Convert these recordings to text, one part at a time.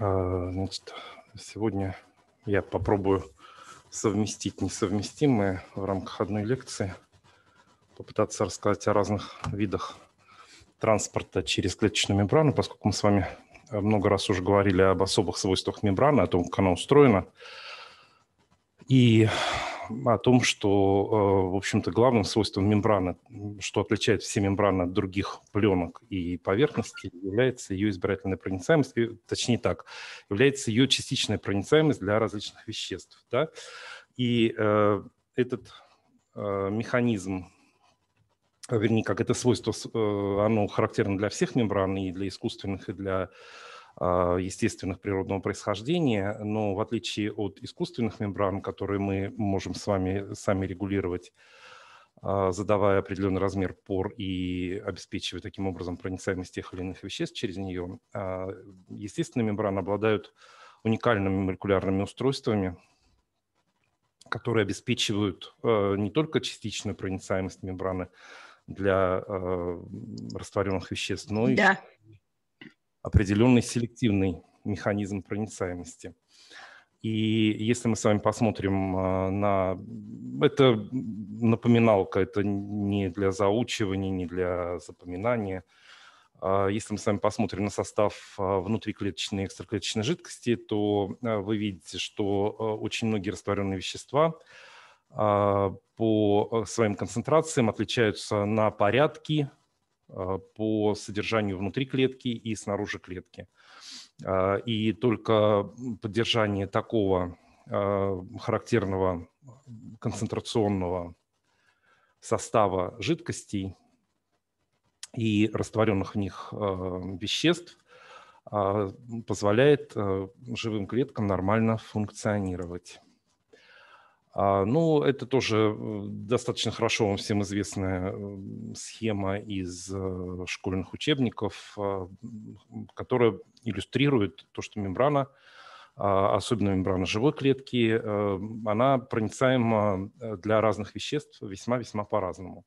А, значит, сегодня я попробую совместить несовместимые в рамках одной лекции, попытаться рассказать о разных видах транспорта через клеточную мембрану, поскольку мы с вами много раз уже говорили об особых свойствах мембраны, о том, как она устроена. И о том, что, э, в общем-то, главным свойством мембраны, что отличает все мембраны от других пленок и поверхностей, является ее избирательная проницаемость, э, точнее так, является ее частичная проницаемость для различных веществ. Да? И э, этот э, механизм вернее, как это свойство, э, оно характерно для всех мембран, и для искусственных, и для а, естественных природного происхождения, но в отличие от искусственных мембран, которые мы можем с вами сами регулировать, а, задавая определенный размер пор и обеспечивая таким образом проницаемость тех или иных веществ через нее, а, естественные мембраны обладают уникальными молекулярными устройствами, которые обеспечивают не только частичную проницаемость мембраны для растворенных веществ, но и да определенный селективный механизм проницаемости. И если мы с вами посмотрим а, на... Это напоминалка, это не для заучивания, не для запоминания. А, если мы с вами посмотрим на состав а, внутриклеточной и экстраклеточной жидкости, то вы видите, что очень многие растворенные вещества по своим концентрациям отличаются на порядки а, по содержанию внутри клетки и снаружи клетки. А, и только поддержание такого а, характерного концентрационного состава жидкостей и растворенных в них веществ позволяет живым клеткам нормально функционировать. А, ну, это тоже э, достаточно хорошо вам всем известная эм, схема из э, школьных учебников, а, которая иллюстрирует то, что мембрана, а, особенно мембрана живой клетки, э, она проницаема для разных веществ весьма-весьма по-разному.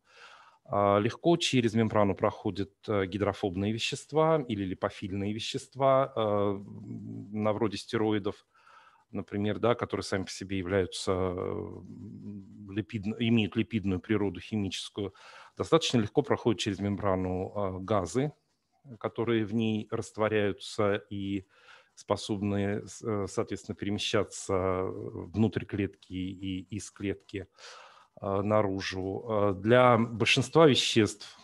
Легко через мембрану проходят гидрофобные вещества или липофильные вещества, на вроде стероидов, например, да, которые сами по себе являются липидно, имеют липидную природу химическую, достаточно легко проходят через мембрану а, газы, которые в ней растворяются и способны, э, соответственно, перемещаться внутрь клетки и из клетки а, наружу. А, для большинства веществ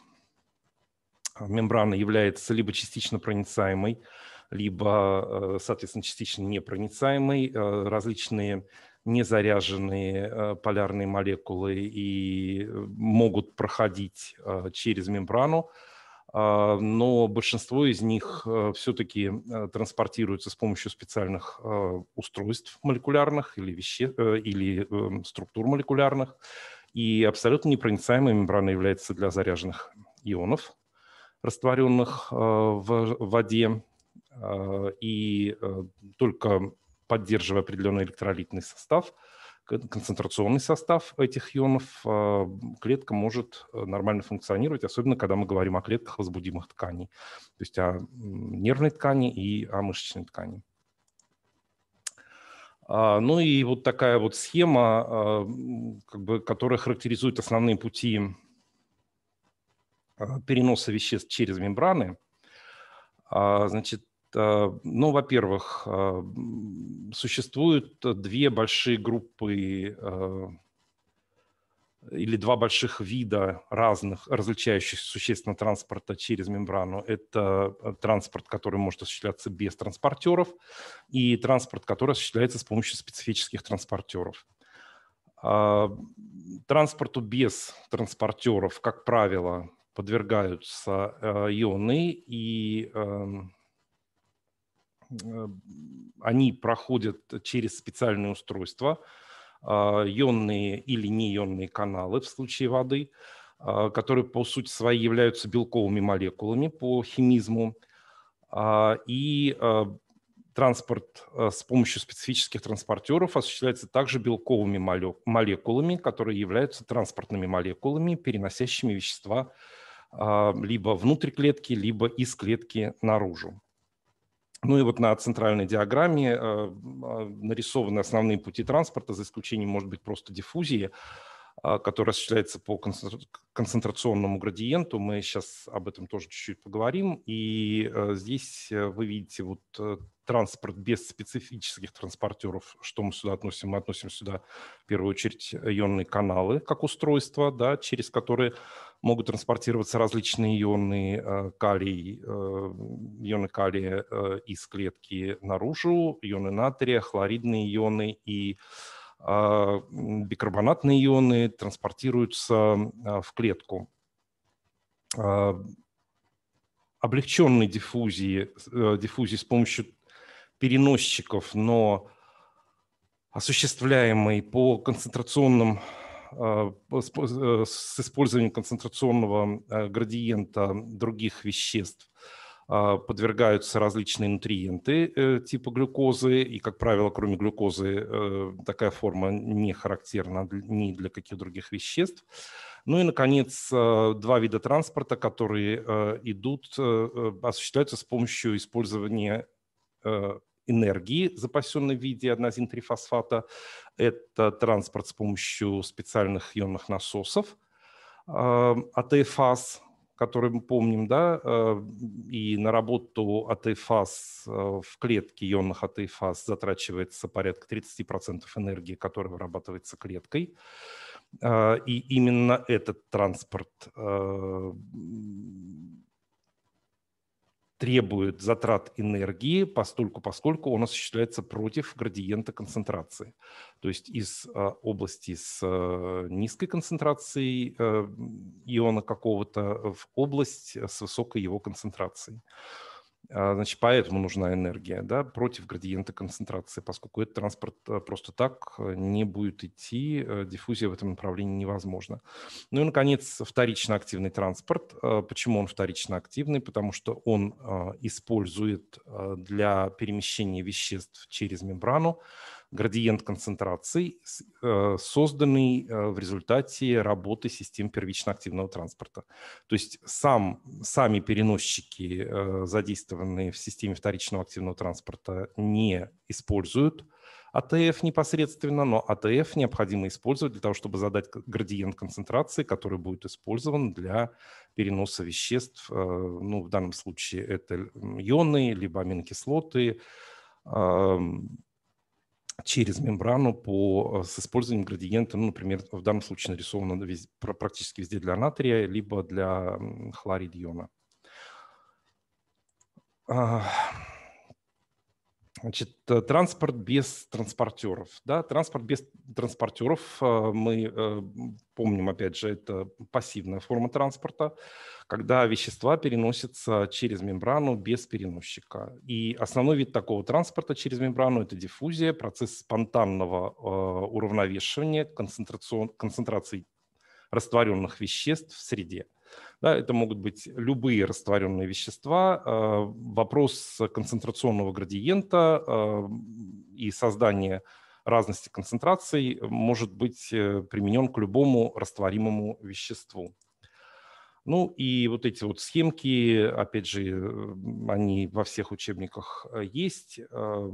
мембрана является либо частично проницаемой, либо, э, соответственно, частично непроницаемый, э, различные незаряженные э, полярные молекулы и могут проходить через мембрану, а, но большинство из них все-таки транспортируются с помощью специальных устройств молекулярных или, веще... или эм, структур молекулярных, и абсолютно непроницаемой мембрана является для заряженных ионов, растворенных в воде, Э, и э, только поддерживая определенный электролитный состав, концентрационный состав этих ионов, э, клетка может нормально функционировать, особенно когда мы говорим о клетках возбудимых тканей, то есть о нервной ткани и о мышечной ткани. А, ну и вот такая вот схема, как бы, которая характеризует основные пути переноса веществ через мембраны. А, значит, Э, ну, во-первых, э, существуют э, две большие группы или два больших вида разных, различающихся существенно транспорта через мембрану. Это транспорт, который может осуществляться без транспортеров, и транспорт, который осуществляется с помощью специфических транспортеров. Транспорту без транспортеров, как правило, подвергаются ионы и эм, Э, они проходят через специальные устройства, а, ионные или неионные каналы в случае воды, а, которые по сути своей являются белковыми молекулами по химизму. А, и транспорт с помощью специфических транспортеров осуществляется также белковыми молекулами, которые являются транспортными молекулами, переносящими вещества либо внутрь клетки, либо из клетки наружу. Ну и вот на центральной диаграмме э, а, нарисованы основные пути транспорта, за исключением, может быть, просто диффузии. А, который осуществляется по концентрационному градиенту. Мы сейчас об этом тоже чуть-чуть поговорим. И э, здесь э, вы видите вот э, транспорт без специфических транспортеров, что мы сюда относим. Мы относим сюда, в первую очередь, ионные каналы как устройство, да, через которые могут транспортироваться различные ионы калий, ионы калия из клетки наружу, ионы натрия, хлоридные ионы и а, бикарбонатные ионы транспортируются а, в клетку. А, Облегченной диффузии, э, диффузии с помощью переносчиков, но осуществляемой по концентрационным э, с использованием концентрационного градиента других веществ – а, подвергаются различные нутриенты э, типа глюкозы, и, как правило, кроме глюкозы э, такая форма не характерна ни для каких других веществ. Ну и, наконец, а, два вида транспорта, которые э, идут, осуществляются с помощью использования энергии, запасенной в виде 1,3-фосфата. Это транспорт с помощью специальных ионных насосов, а, АТФАС, который мы помним, да, э, и на работу АТФАС э, в клетке ионных АТФАС затрачивается порядка 30% энергии, которая вырабатывается клеткой. Э, и именно этот транспорт требует затрат энергии, постольку, поскольку он осуществляется против градиента концентрации. То есть из а, области с а, низкой концентрацией а, иона какого-то в область с высокой его концентрацией. А, значит, поэтому нужна энергия да, против градиента концентрации, поскольку этот транспорт э, просто так э, не будет идти, э, диффузия в этом направлении невозможна. Ну и, наконец, вторично активный транспорт. Почему он вторично активный? Потому что он использует для перемещения веществ через мембрану градиент концентраций, э, созданный э, в результате работы систем первично-активного транспорта. То есть сам, сами переносчики, э, задействованные в системе вторичного активного транспорта, не используют АТФ непосредственно, но АТФ необходимо использовать для того, чтобы задать градиент концентрации, который будет использован для переноса веществ. Ну, в данном случае это ионы, либо аминокислоты, через мембрану по, э, с использованием градиента, ну, например, в данном случае нарисовано везде, практически везде для натрия, либо для хлоридиона. Значит, э, транспорт без транспортеров. Да? Транспорт без транспортеров, э, мы э, помним, опять же, это пассивная форма транспорта, когда вещества переносятся через мембрану без переносчика. И основной вид такого транспорта через мембрану – это диффузия, процесс спонтанного уравновешивания концентрацион... концентраций растворенных веществ в среде. Да, это могут быть любые растворенные вещества. А, вопрос концентрационного градиента а, и создания разности концентраций может быть э, применен к любому растворимому веществу. Ну и вот эти вот схемки, опять же, они во всех учебниках э, есть, а,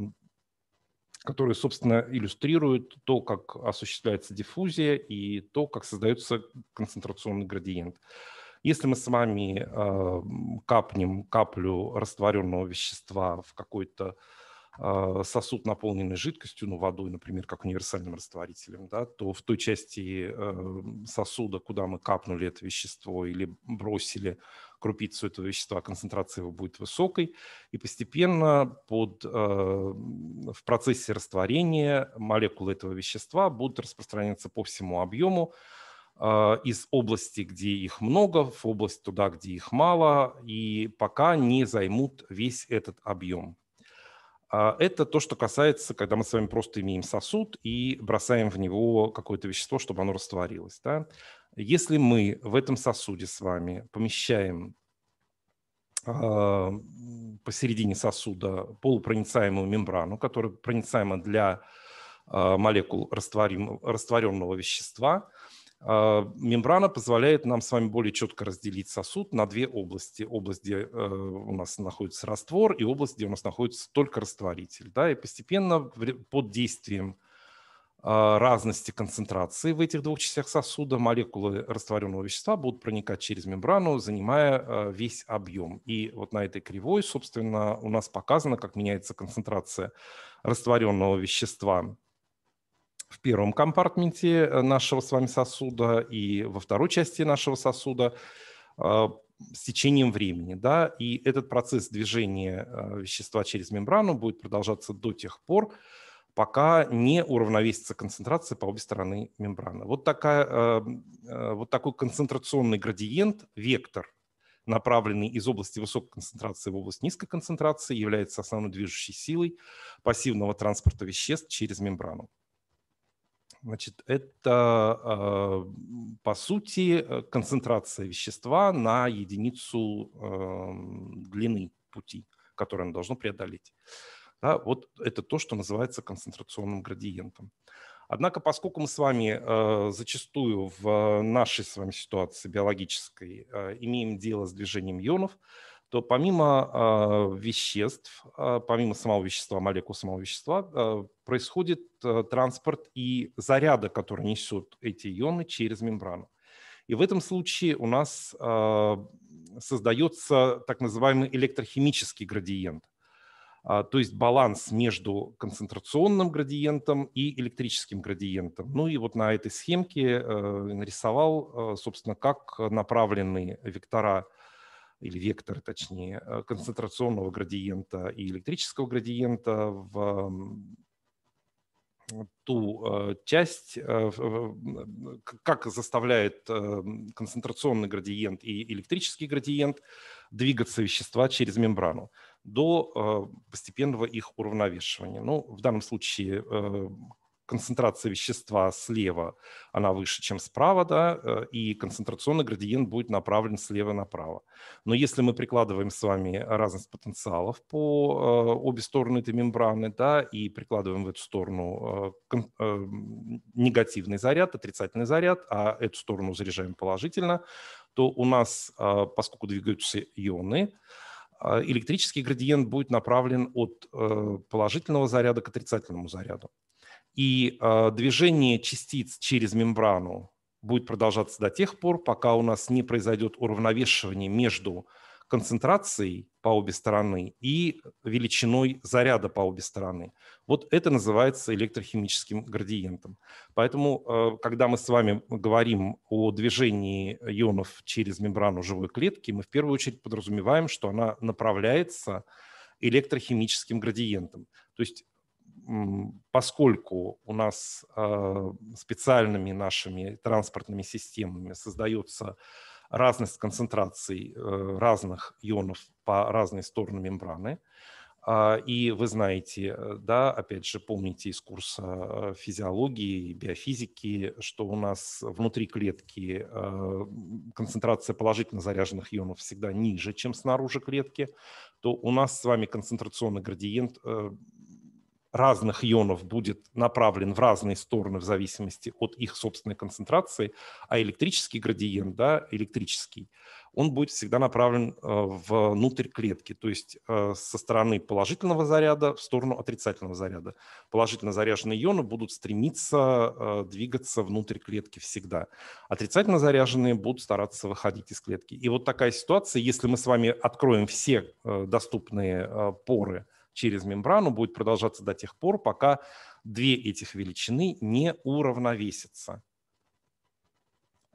которые, собственно, иллюстрируют то, как осуществляется диффузия и то, как создается концентрационный градиент. Если мы с вами э, капнем каплю растворенного вещества в какой-то э, сосуд, наполненный жидкостью, ну, водой, например, как универсальным растворителем, да, то в той части э, сосуда, куда мы капнули это вещество или бросили крупицу этого вещества, концентрация его будет высокой, и постепенно под, в процессе растворения молекулы этого вещества будут распространяться по всему объему, а, из области, где их много, в область туда, где их мало, и пока не займут весь этот объем. А, это то, что касается, когда мы с вами просто имеем сосуд и бросаем в него какое-то вещество, чтобы оно растворилось. Да? Если мы в этом сосуде с вами помещаем а, посередине сосуда полупроницаемую мембрану, которая проницаема для молекул растворенного вещества – а, мембрана позволяет нам с вами более четко разделить сосуд на две области. Область, где э, у нас находится раствор, и область, где у нас находится только растворитель. Да? И постепенно под действием а, разности концентрации в этих двух частях сосуда молекулы растворенного вещества будут проникать через мембрану, занимая а, весь объем. И вот на этой кривой, собственно, у нас показано, как меняется концентрация растворенного вещества в первом компартменте э, нашего с вами сосуда и во второй части нашего сосуда э, с течением времени. Да? И этот процесс движения э, вещества через мембрану будет продолжаться до тех пор, пока не уравновесится концентрация по обе стороны мембраны. Вот, такая, вот такой концентрационный градиент, вектор, направленный из области высокой концентрации в область низкой концентрации, является основной движущей силой пассивного транспорта веществ через мембрану. Значит, это, а, по сути, э, концентрация вещества на единицу эм, длины пути, который оно должно преодолеть. Да, вот это то, что называется концентрационным градиентом. Однако, поскольку мы с вами э, зачастую в нашей с вами ситуации биологической э, имеем дело с движением ионов, то помимо а, веществ, а, помимо самого вещества, молекул самого вещества, а, происходит транспорт и заряда, которые несут эти ионы через мембрану. И в этом случае у нас создается так называемый электрохимический градиент, то есть баланс между концентрационным градиентом и электрическим градиентом. Ну и вот на этой схемке нарисовал, собственно, как направлены вектора – или вектор, точнее, э, концентрационного градиента и электрического градиента в ту э, часть, э, как заставляет концентрационный градиент и электрический градиент двигаться вещества через мембрану до постепенного их уравновешивания. Ну, в данном случае концентрация вещества слева, она выше, чем справа, да, э, и концентрационный градиент будет направлен слева направо. Но если мы прикладываем с вами разность потенциалов по э, обе стороны этой мембраны, да, и прикладываем в эту сторону э, негативный заряд, отрицательный заряд, а эту сторону заряжаем положительно, то у нас, поскольку двигаются ионы, электрический градиент будет направлен от положительного заряда к отрицательному заряду. И э, движение частиц через мембрану будет продолжаться до тех пор, пока у нас не произойдет уравновешивание между концентрацией по обе стороны и величиной заряда по обе стороны. Вот это называется электрохимическим градиентом. Поэтому, а, когда мы с вами говорим о движении ионов через мембрану живой клетки, мы в первую очередь подразумеваем, что она направляется электрохимическим градиентом. То есть поскольку у нас а, специальными нашими транспортными системами создается разность концентраций э, разных ионов по разные стороны мембраны, а, и вы знаете, э, да, опять же, помните из курса э, физиологии и биофизики, что у нас внутри клетки а, концентрация положительно заряженных ионов всегда ниже, чем снаружи клетки, то у нас с вами концентрационный градиент разных ионов будет направлен в разные стороны в зависимости от их собственной концентрации, а электрический градиент, да, электрический, он будет всегда направлен э, внутрь клетки, то есть э, со стороны положительного заряда в сторону отрицательного заряда. Положительно заряженные ионы будут стремиться э, двигаться внутрь клетки всегда. Отрицательно заряженные будут стараться выходить из клетки. И вот такая ситуация, если мы с вами откроем все доступные поры, через мембрану будет продолжаться до тех пор, пока две этих величины не уравновесятся.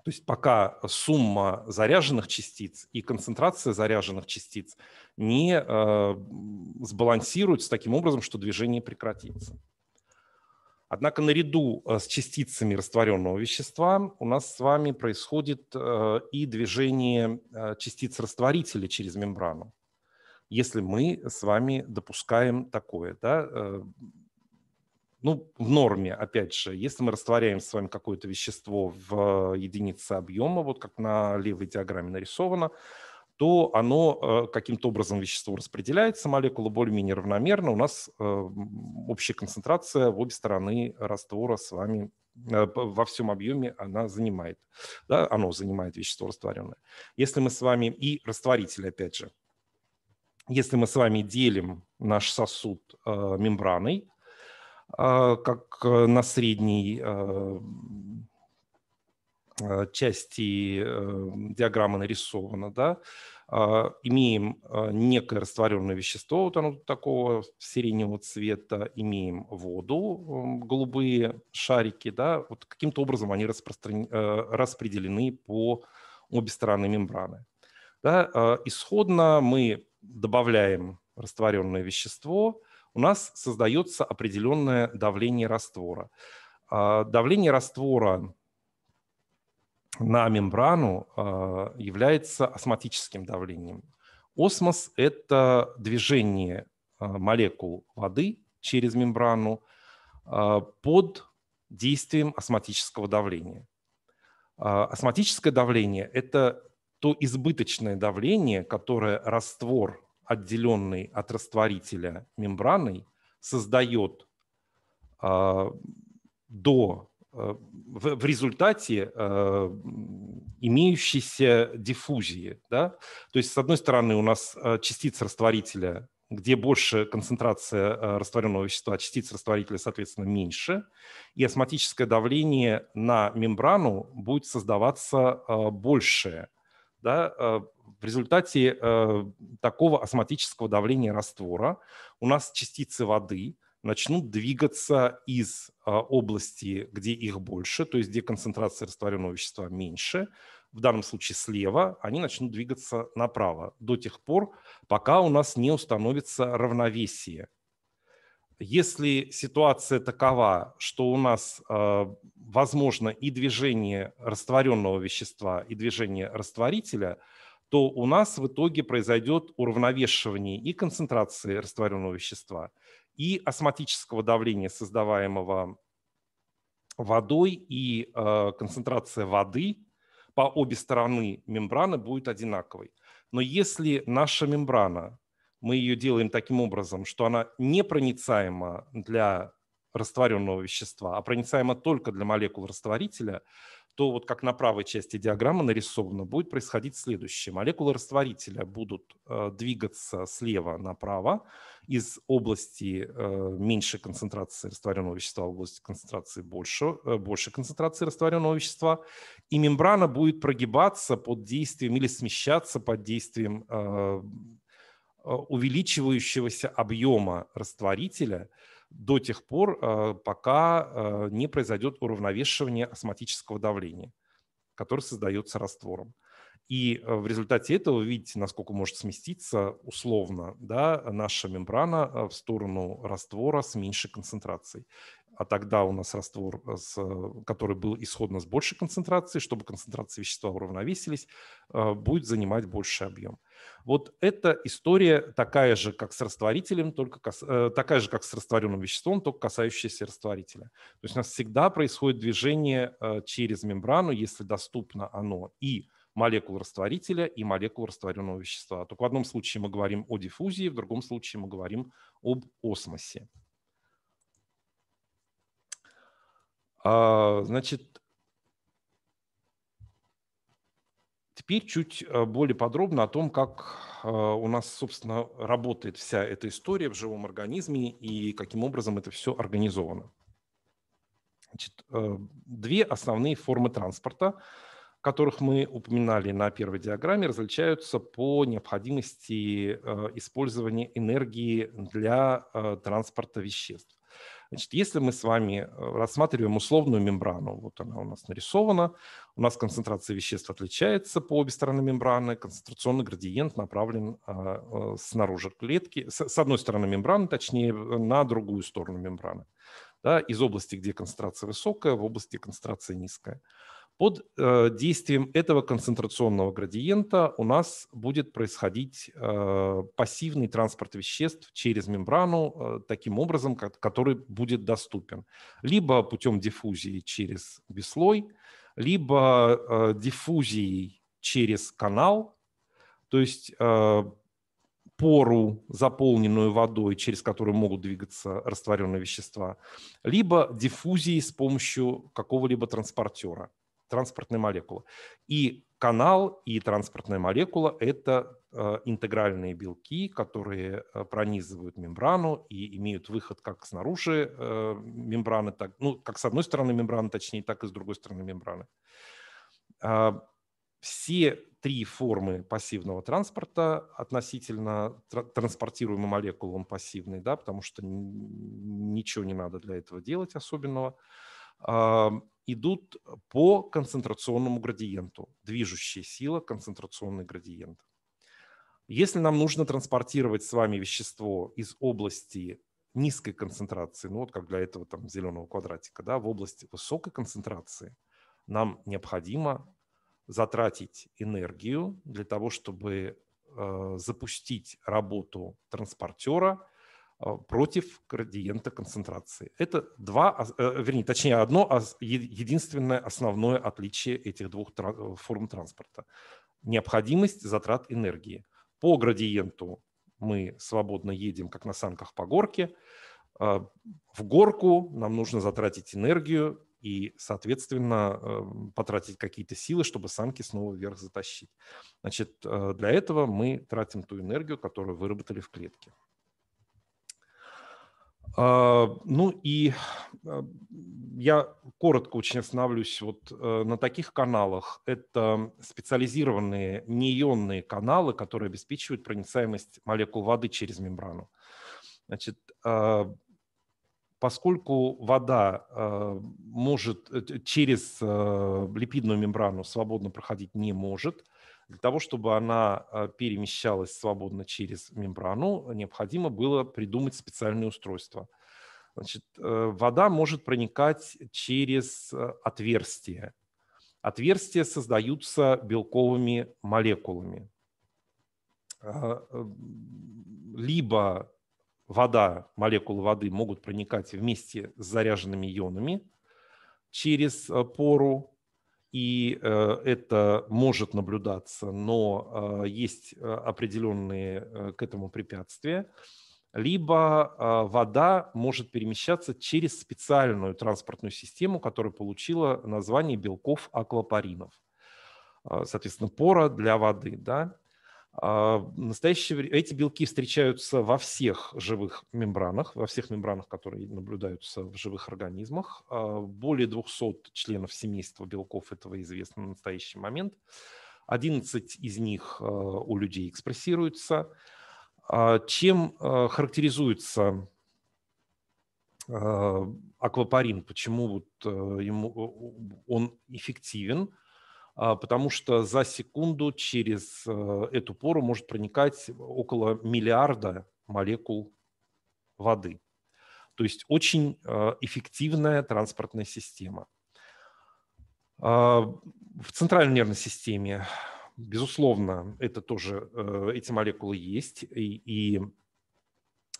То есть пока сумма заряженных частиц и концентрация заряженных частиц не э, сбалансируются таким образом, что движение прекратится. Однако наряду э, с частицами растворенного вещества у нас с вами происходит э, и движение э, частиц растворителя через мембрану если мы с вами допускаем такое, да, э, ну, в норме, опять же, если мы растворяем с вами какое-то вещество в э, единице объема, вот как на левой диаграмме нарисовано, то оно э, каким-то образом вещество распределяется, молекула более-менее равномерно, у нас общая концентрация в обе стороны раствора с вами во всем объеме она занимает, да, оно занимает вещество растворенное. Если мы с вами и растворитель, опять же, если мы с вами делим наш сосуд э, мембраной, э, как э, на средней части диаграммы нарисовано, да, имеем некое растворенное вещество, вот оно такого сиреневого цвета, имеем воду, голубые шарики, да, вот каким-то образом они распростран... распределены по обе стороны мембраны. Да, исходно мы добавляем растворенное вещество, у нас создается определенное давление раствора. А, давление раствора на мембрану а, является осмотическим давлением. Осмос – это движение а, молекул воды через мембрану под действием осмотического давления. Осмотическое давление – это то избыточное давление, которое раствор, отделенный от растворителя мембраной, создает а, до а, в, в результате э, имеющейся диффузии. Да? То есть, с одной стороны, у нас частиц растворителя, где больше концентрация э, растворенного вещества, частиц растворителя, соответственно, меньше, и осматическое давление на мембрану будет создаваться э, большее да, э, в результате э, такого осмотического давления раствора у нас частицы воды начнут двигаться из э, области, где их больше, то есть где концентрация растворенного вещества меньше, в данном случае слева, они начнут двигаться направо до тех пор, пока у нас не установится равновесие если ситуация такова, что у нас э, возможно и движение растворенного вещества, и движение растворителя, то у нас в итоге произойдет уравновешивание и концентрации растворенного вещества, и осмотического давления, создаваемого водой, и э, концентрация воды по обе стороны мембраны будет одинаковой. Но если наша мембрана мы ее делаем таким образом, что она непроницаема для растворенного вещества, а проницаема только для молекул растворителя, то вот как на правой части диаграммы нарисовано, будет происходить следующее. Молекулы растворителя будут э, двигаться слева направо из области э, меньшей концентрации растворенного вещества в области концентрации больше, э, большей концентрации растворенного вещества, и мембрана будет прогибаться под действием или смещаться под действием Э, увеличивающегося объема растворителя до тех пор, э, пока э, не произойдет уравновешивание осматического давления, которое создается раствором. И в результате этого вы видите, насколько может сместиться условно да, наша мембрана в сторону раствора с меньшей концентрацией. А тогда у нас раствор, с, который был исходно с большей концентрацией, чтобы концентрации вещества уравновесились, будет занимать больший объем. Вот эта история такая же, как с растворителем, только кас... Э, такая же, как с растворенным веществом, только касающаяся растворителя. То есть у нас всегда происходит движение э, через мембрану, если доступно оно и молекул растворителя и молекул растворенного вещества. Только в одном случае мы говорим о диффузии, в другом случае мы говорим об осмосе. А, значит, Теперь чуть э, более подробно о том, как э, у нас, собственно, работает вся эта история в живом организме и каким образом это все организовано. Значит, э, две основные формы транспорта, которых мы упоминали на первой диаграмме, различаются по необходимости использования энергии для транспорта веществ. Значит, если мы с вами э, рассматриваем условную мембрану, вот она у нас нарисована, у нас концентрация веществ отличается по обе стороны мембраны, концентрационный градиент направлен а, э, снаружи клетки, с одной стороны мембраны, точнее, на другую сторону мембраны. Да, из области, где концентрация высокая, в области концентрация низкая. Под э, действием этого концентрационного градиента у нас будет происходить э, пассивный транспорт веществ через мембрану э, таким образом, который будет доступен. Либо путем диффузии через бислой, либо диффузией через канал, то есть пору, заполненную водой, через которую могут двигаться растворенные вещества, либо диффузией с помощью какого-либо транспортера транспортная молекула. И канал, и транспортная молекула – это э, интегральные белки, которые э, пронизывают мембрану и имеют выход как снаружи э, мембраны, так, ну, как с одной стороны мембраны, точнее, так и с другой стороны мембраны. А, все три формы пассивного транспорта относительно транспортируемой молекулы, он пассивный, да, потому что ничего не надо для этого делать особенного а, идут по концентрационному градиенту. Движущая сила – концентрационный градиент. Если нам нужно транспортировать с вами вещество из области низкой концентрации, ну вот как для этого там зеленого квадратика, да, в области высокой концентрации, нам необходимо затратить энергию для того, чтобы э, запустить работу транспортера – а, против градиента концентрации. Это два, э, вернее, точнее, одно единственное основное отличие этих двух э, форм транспорта. Необходимость затрат энергии. По градиенту мы свободно едем, как на санках по горке. А, в горку нам нужно затратить энергию и, соответственно, э, потратить какие-то силы, чтобы санки снова вверх затащить. Значит, для этого мы тратим ту энергию, которую выработали в клетке. А, ну и а, я коротко очень остановлюсь вот э, на таких каналах. Это специализированные неионные каналы, которые обеспечивают проницаемость молекул воды через мембрану. Значит, а, поскольку вода может э, через э, липидную мембрану свободно проходить не может – для того, чтобы она а, перемещалась свободно через мембрану, необходимо было придумать специальное устройство. Значит, э, вода может проникать через э, отверстия. Отверстия создаются белковыми молекулами. А, э, либо вода, молекулы воды могут проникать вместе с заряженными ионами через пору, и э, это может наблюдаться, но э, есть э, определенные к этому препятствия. Либо вода может перемещаться через специальную транспортную систему, которая получила название белков аквапаринов. Соответственно, пора для воды. Да? А в эти белки встречаются во всех живых мембранах, во всех мембранах, которые наблюдаются в живых организмах. А более 200 членов семейства белков этого известно на настоящий момент. 11 из них э, у людей экспрессируются. А чем э, характеризуется э, аквапарин? Почему вот ему, он эффективен? А, потому что за секунду через э, эту пору может проникать около миллиарда молекул воды. То есть очень э, эффективная транспортная система. А, в центральной нервной системе, безусловно, это тоже, э, эти молекулы есть и, и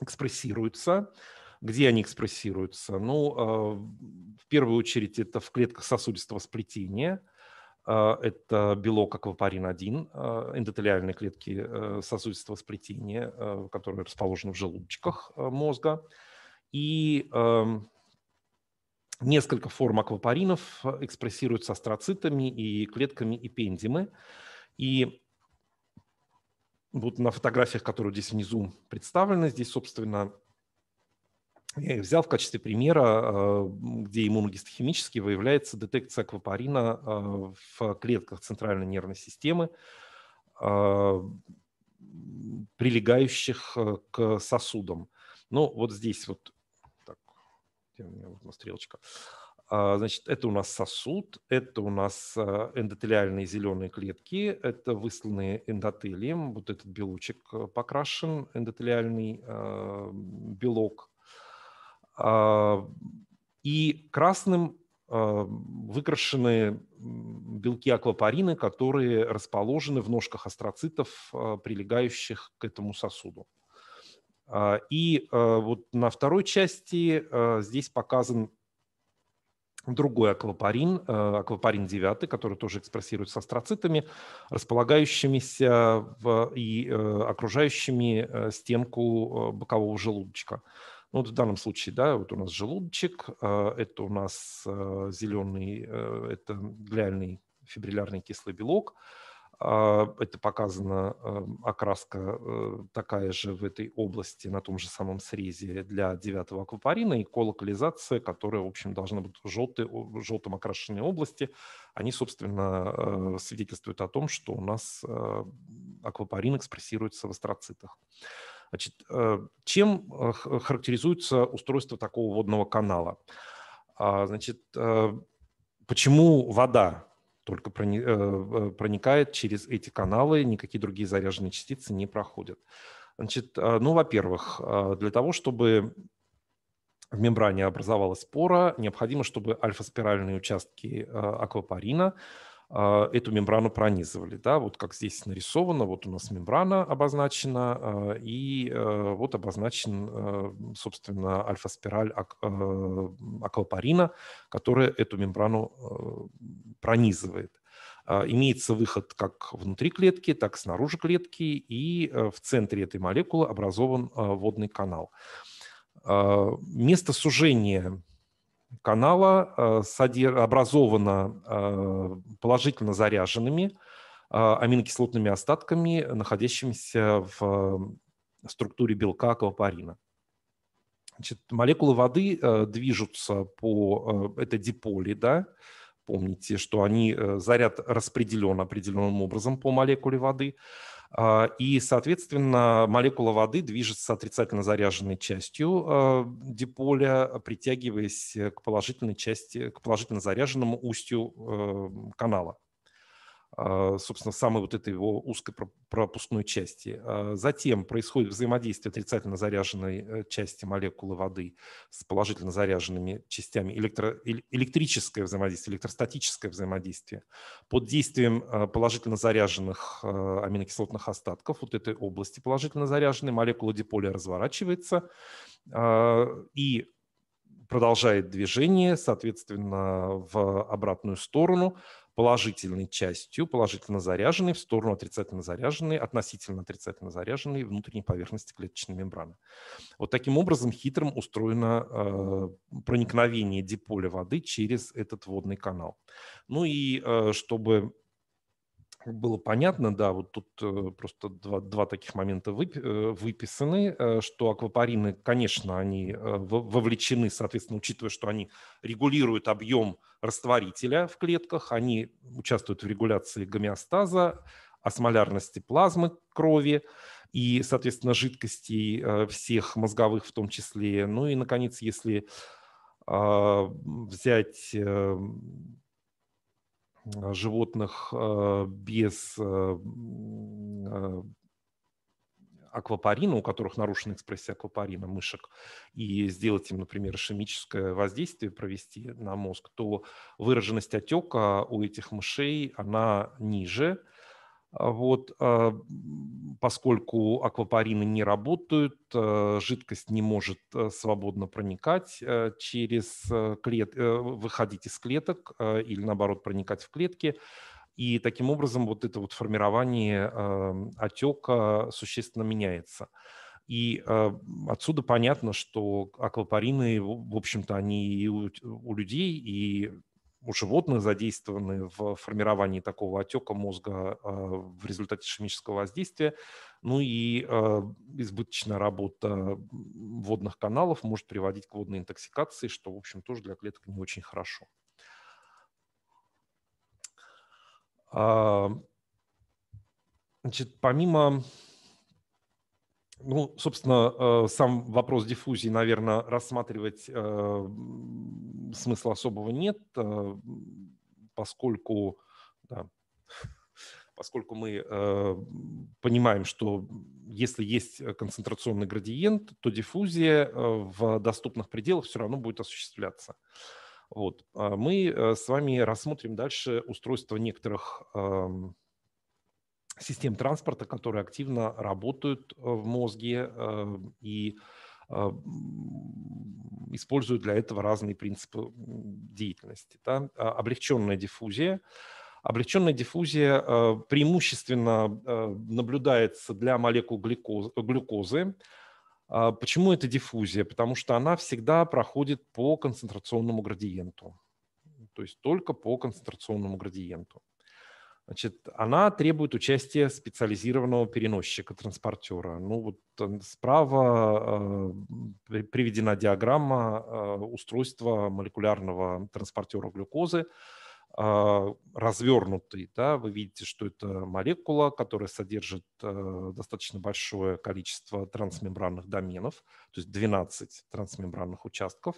экспрессируются. Где они экспрессируются? Ну, а, в первую очередь это в клетках сосудистого сплетения – а, это белок аквапарин-1, а, эндотелиальные клетки э, сосудистого сплетения, э, которые расположены в желудочках э, мозга. И эм, несколько форм аквапаринов экспрессируются астроцитами и клетками эпендимы. И вот на фотографиях, которые здесь внизу представлены, здесь, собственно, я их взял в качестве примера, а, где иммуногистохимически выявляется детекция аквапарина а, в клетках центральной нервной системы, а, прилегающих э, к сосудам. Ну, вот здесь вот, так, где у меня вот стрелочка. Значит, это у нас сосуд, это у нас эндотелиальные зеленые клетки, это высланные эндотелием, вот этот белочек э, покрашен, эндотелиальный белок, а, и красным а, выкрашены белки аквапарины, которые расположены в ножках астроцитов, а, прилегающих к этому сосуду. И вот на второй части здесь показан другой аквапарин, аквапарин 9, который тоже экспрессируется астроцитами, располагающимися в, и окружающими стенку бокового желудочка. Ну, вот в данном случае, да, вот у нас желудочек, а, это у нас а, зеленый, а, это глиальный фибриллярный кислый белок, это показана окраска такая же в этой области, на том же самом срезе для девятого аквапарина и колокализация, которая, в общем, должна быть желтые, желтым окрашенные области. Они, собственно, свидетельствуют о том, что у нас аквапарин экспрессируется в астроцитах. Значит, э, чем э, характеризуется устройство такого водного канала? А, значит, э, почему вода только проникает через эти каналы, никакие другие заряженные частицы не проходят? Значит, ну, во-первых, для того, чтобы в мембране образовалась пора, необходимо, чтобы альфа-спиральные участки аквапарина – а, эту мембрану пронизывали. Да? Вот как здесь нарисовано, вот у нас мембрана обозначена, а, и э, вот обозначен, э, собственно, альфа-спираль э, аквапарина, которая эту мембрану пронизывает. А, имеется выход как внутри клетки, так и снаружи клетки, и в центре этой молекулы образован водный канал. Место сужения канала э, образована э, положительно заряженными э, аминокислотными остатками, находящимися в структуре белка аквапарина. Значит, молекулы воды движутся по... этой диполи, да? Помните, что они заряд распределен определенным образом по молекуле воды. А, и, соответственно, молекула воды движется отрицательно заряженной частью а, диполя, притягиваясь к положительной части, к положительно заряженному устью э, канала. А, собственно, самой вот этой его узкой пропускной части. А затем происходит взаимодействие отрицательно заряженной э, части молекулы воды с положительно заряженными частями, электро, электрическое взаимодействие, электростатическое взаимодействие. Под действием а, положительно заряженных аминокислотных остатков вот этой области положительно заряженной молекула диполя разворачивается, и продолжает движение, соответственно, в обратную сторону, положительной частью, положительно заряженной, в сторону отрицательно заряженной, относительно отрицательно заряженной внутренней поверхности клеточной мембраны. Вот таким образом хитрым устроено э, проникновение диполя воды через этот водный канал. Ну и э, чтобы было понятно, да, вот тут э, просто два, два таких момента э, выписаны, э, что аквапарины, конечно, они вовлечены, соответственно, учитывая, что они регулируют объем растворителя в клетках, они участвуют в регуляции гомеостаза, осмолярности плазмы крови и, соответственно, жидкостей всех мозговых в том числе. Ну и, наконец, если а, взять Э, животных э, без э, аквапарина, у которых нарушена экспрессия аквапарина мышек, и сделать им, например, ишемическое воздействие провести на мозг, то выраженность отека у этих мышей, она ниже, а вот, а, поскольку аквапарины не работают, а, жидкость не может свободно проникать через клет... Э, выходить из клеток или наоборот проникать в клетки. И таким образом вот это вот формирование отека существенно меняется. И отсюда понятно, что аквапарины, в общем-то, они и у людей, и у животных задействованы в формировании такого отека мозга а, в результате шемического воздействия. Ну и а, избыточная работа водных каналов может приводить к водной интоксикации, что, в общем, тоже для клеток не очень хорошо. А, значит, помимо ну, собственно, э, сам вопрос диффузии, наверное, рассматривать э, смысла особого нет, э, поскольку, да, поскольку мы понимаем, что если есть концентрационный градиент, то диффузия в доступных пределах все равно будет осуществляться. Вот. А мы с вами рассмотрим дальше устройство некоторых эм, систем транспорта, которые активно работают э, в мозге э, и э, используют для этого разные принципы деятельности. Да? Облегченная диффузия. Облегченная диффузия преимущественно наблюдается для молекул глюкозы. А почему это диффузия? Потому что она всегда проходит по концентрационному градиенту. То есть только по концентрационному градиенту. Значит, она требует участия специализированного переносчика, транспортера. Ну вот э, справа э, приведена диаграмма э, устройства молекулярного транспортера глюкозы, э, развернутый. Да? Вы видите, что это молекула, которая содержит э, достаточно большое количество трансмембранных доменов, то есть 12 трансмембранных участков.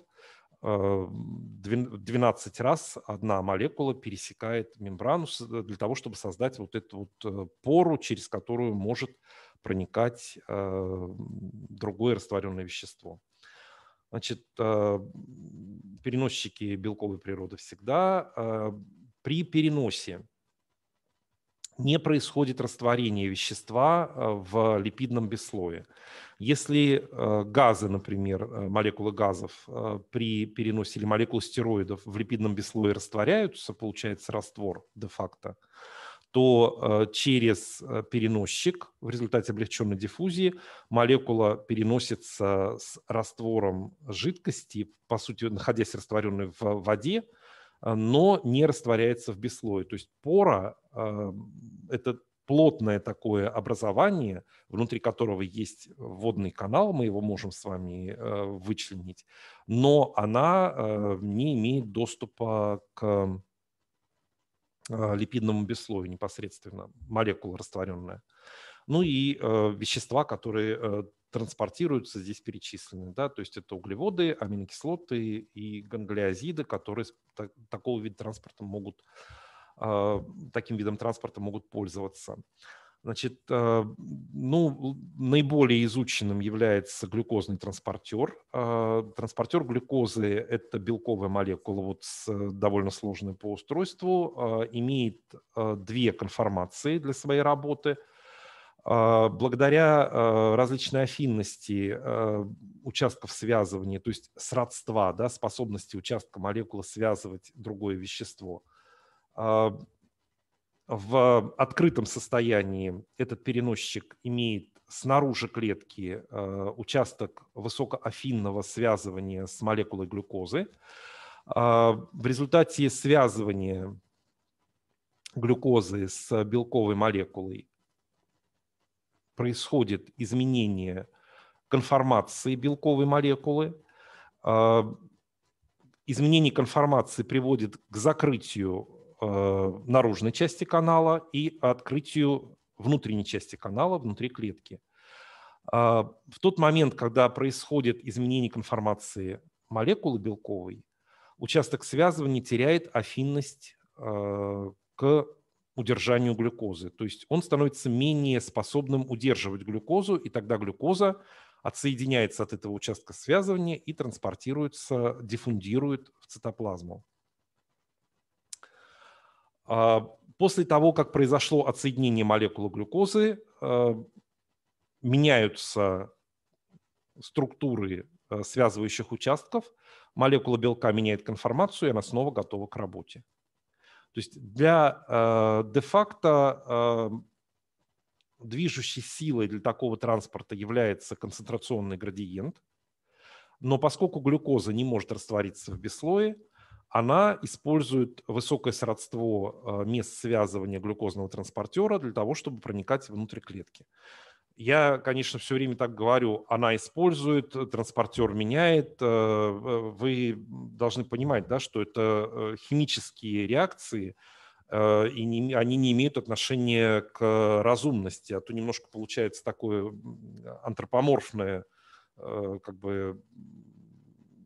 12 э, раз одна молекула пересекает мембрану э, для того, чтобы создать вот эту вот э, пору, через которую может проникать другое растворенное вещество. Значит, переносчики белковой природы всегда при переносе не происходит растворение вещества э, в липидном бесслое. Если э, газы, например, э, молекулы газов при переносе или молекулы стероидов в липидном бесслое растворяются, получается раствор де-факто, то через переносчик в результате облегченной диффузии молекула переносится с раствором жидкости, по сути, находясь растворенной в воде, а, но не растворяется в бесслое. То есть пора а, – это плотное такое образование, внутри которого есть водный канал, мы его можем с вами а, вычленить, но она не имеет доступа к липидному бесслою непосредственно, молекула растворенная. Ну и вещества, которые транспортируются здесь перечислены. Да? То есть это углеводы, аминокислоты и ганглиозиды, которые такого вида транспорта могут, а, таким видом транспорта могут пользоваться. Значит, а, ну, наиболее изученным является глюкозный транспортер. А, транспортер глюкозы – это белковая молекула, вот с, э, довольно сложная по устройству, имеет две конформации для своей работы – а, благодаря а, различной афинности а, участков связывания, то есть сродства, да, способности участка молекулы связывать другое вещество. В открытом состоянии этот переносчик имеет снаружи клетки участок высокоафинного связывания с молекулой глюкозы. В результате связывания глюкозы с белковой молекулой происходит изменение конформации белковой молекулы. А, изменение конформации приводит к закрытию а, наружной части канала и открытию внутренней части канала внутри клетки. А, в тот момент, когда происходит изменение конформации молекулы белковой, участок связывания теряет афинность к удержанию глюкозы. То есть он становится менее способным удерживать глюкозу, и тогда глюкоза отсоединяется от этого участка связывания и транспортируется, диффундирует в цитоплазму. А, после того, как произошло отсоединение молекулы глюкозы, а, меняются структуры а, связывающих участков, молекула белка меняет конформацию, и она снова готова к работе. То есть для э, де-факто э, движущей силой для такого транспорта является концентрационный градиент, но поскольку глюкоза не может раствориться в бесслое, она использует высокое сродство э, мест связывания глюкозного транспортера для того, чтобы проникать внутрь клетки. Я, конечно, все время так говорю, она использует, э, транспортер меняет. Э, э, вы должны понимать, да, что это химические реакции, и не, они не имеют отношения к разумности, а то немножко получается такое антропоморфное как бы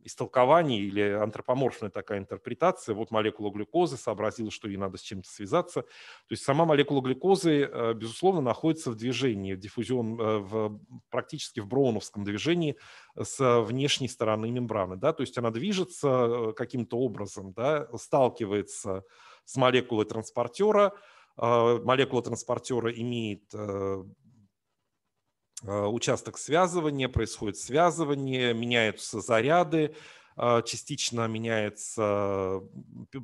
истолкование или антропоморфная такая интерпретация. Вот молекула глюкозы сообразила, что ей надо с чем-то связаться. То есть сама молекула глюкозы, э, безусловно, находится в движении, в диффузион, э, в, практически в броуновском движении с внешней стороны мембраны. Да? То есть она движется э, каким-то образом, да? сталкивается с молекулой транспортера, молекула транспортера имеет Э, участок связывания, происходит связывание, меняются заряды, э, частично меняется,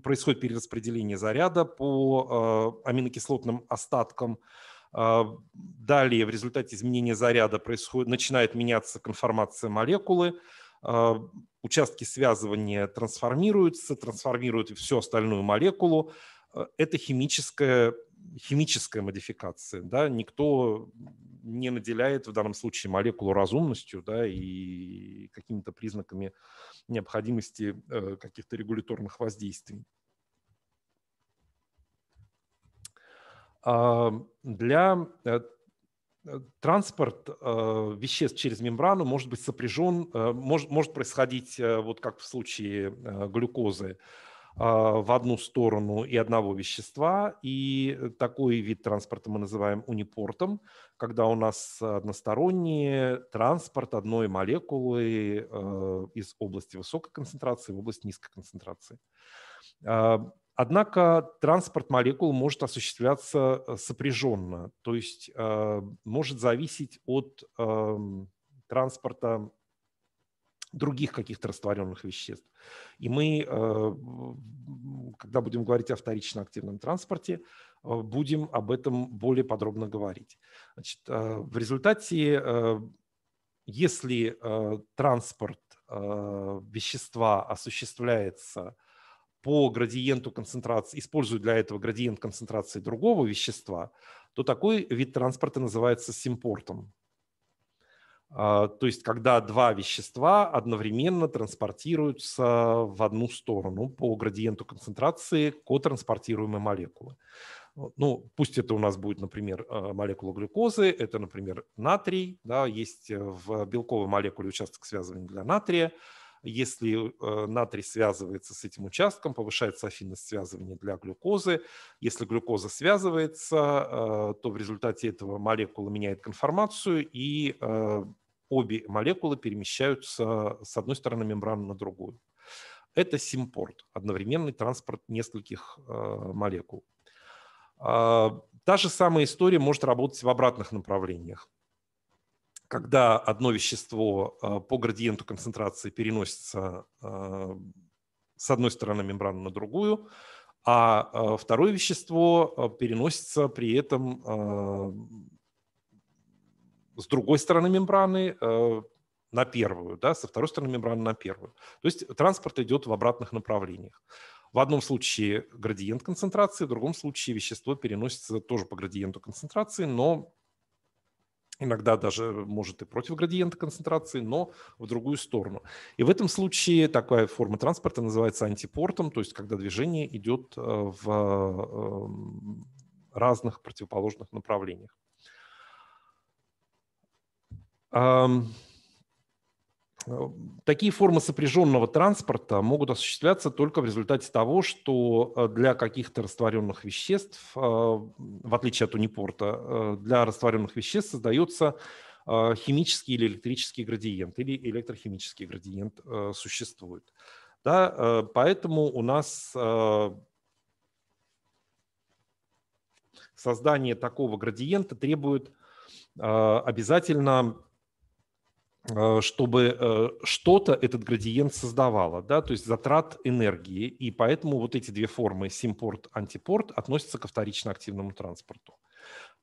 происходит перераспределение заряда по э, аминокислотным остаткам. Далее в результате изменения заряда происходит, начинает меняться конформация молекулы, участки связывания трансформируются, трансформируют всю остальную молекулу. Это химическое химическая модификация, да, никто не наделяет в данном случае молекулу разумностью, да, и какими-то признаками необходимости э, каких-то регуляторных воздействий. А, для э, транспорт э, веществ через мембрану может быть сопряжен, может, может происходить, вот как в случае глюкозы, а, в одну сторону и одного вещества. И э, такой вид транспорта мы называем унипортом, когда у нас односторонний транспорт одной молекулы э, из области высокой концентрации в область низкой концентрации. А, однако транспорт молекул может осуществляться э, сопряженно, то есть может зависеть от эм, транспорта других каких-то растворенных веществ. И мы, э, когда будем говорить о вторично активном транспорте, э, будем об этом более подробно говорить. Значит, э, в результате, если транспорт вещества осуществляется по градиенту концентрации, используя для этого градиент концентрации другого вещества, то такой вид транспорта называется симпортом. А, то есть, когда два вещества одновременно транспортируются в одну сторону по градиенту концентрации котранспортируемой молекулы. Ну, пусть это у нас будет, например, э, молекула глюкозы, это, например, натрий. Да, есть в белковой молекуле участок связывания для натрия. Если э, натрий связывается с этим участком, повышается афинность связывания для глюкозы. Если глюкоза связывается, э, то в результате этого молекула меняет конформацию и обе молекулы перемещаются с одной стороны мембраны на другую. Это симпорт, одновременный транспорт нескольких э, молекул. А, та же самая история может работать в обратных направлениях. Когда одно вещество э, по градиенту концентрации переносится э, с одной стороны мембраны на другую, а второе вещество переносится при этом с другой стороны мембраны э, на первую, да, со второй стороны мембраны на первую. То есть транспорт идет в обратных направлениях. В одном случае градиент концентрации, в другом случае вещество переносится тоже по градиенту концентрации, но иногда даже может и против градиента концентрации, но в другую сторону. И в этом случае такая форма транспорта называется антипортом, то есть когда движение идет э, в э, разных противоположных направлениях. Такие формы сопряженного транспорта могут осуществляться только в результате того, что э, для каких-то растворенных веществ, э, в отличие от унипорта, э, для растворенных веществ создается химический или электрический градиент, или электрохимический градиент существует. Да, поэтому у нас создание такого градиента требует обязательно Э, чтобы э, что-то этот градиент создавало, да, то есть затрат энергии, и поэтому вот эти две формы симпорт-антипорт относятся ко вторично активному транспорту.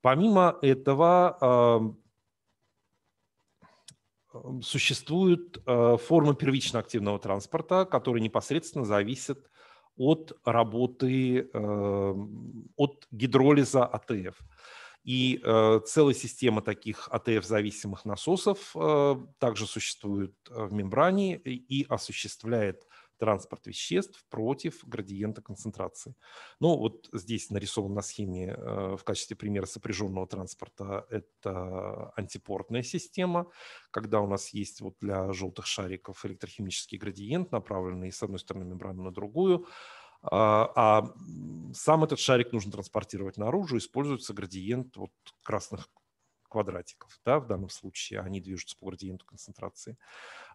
Помимо этого эм, существуют э, формы первично активного транспорта, которые непосредственно зависят от работы, эм, от гидролиза АТФ. И э, целая система таких АТФ-зависимых насосов э, также существует э, в мембране и осуществляет транспорт веществ против градиента концентрации. Ну, вот здесь нарисован на схеме э, в качестве примера сопряженного транспорта это антипортная система, когда у нас есть вот для желтых шариков электрохимический градиент, направленный с одной стороны мембраны на другую, а, а сам этот шарик нужно транспортировать наружу, используется градиент вот красных квадратиков, да, в данном случае они движутся по градиенту концентрации.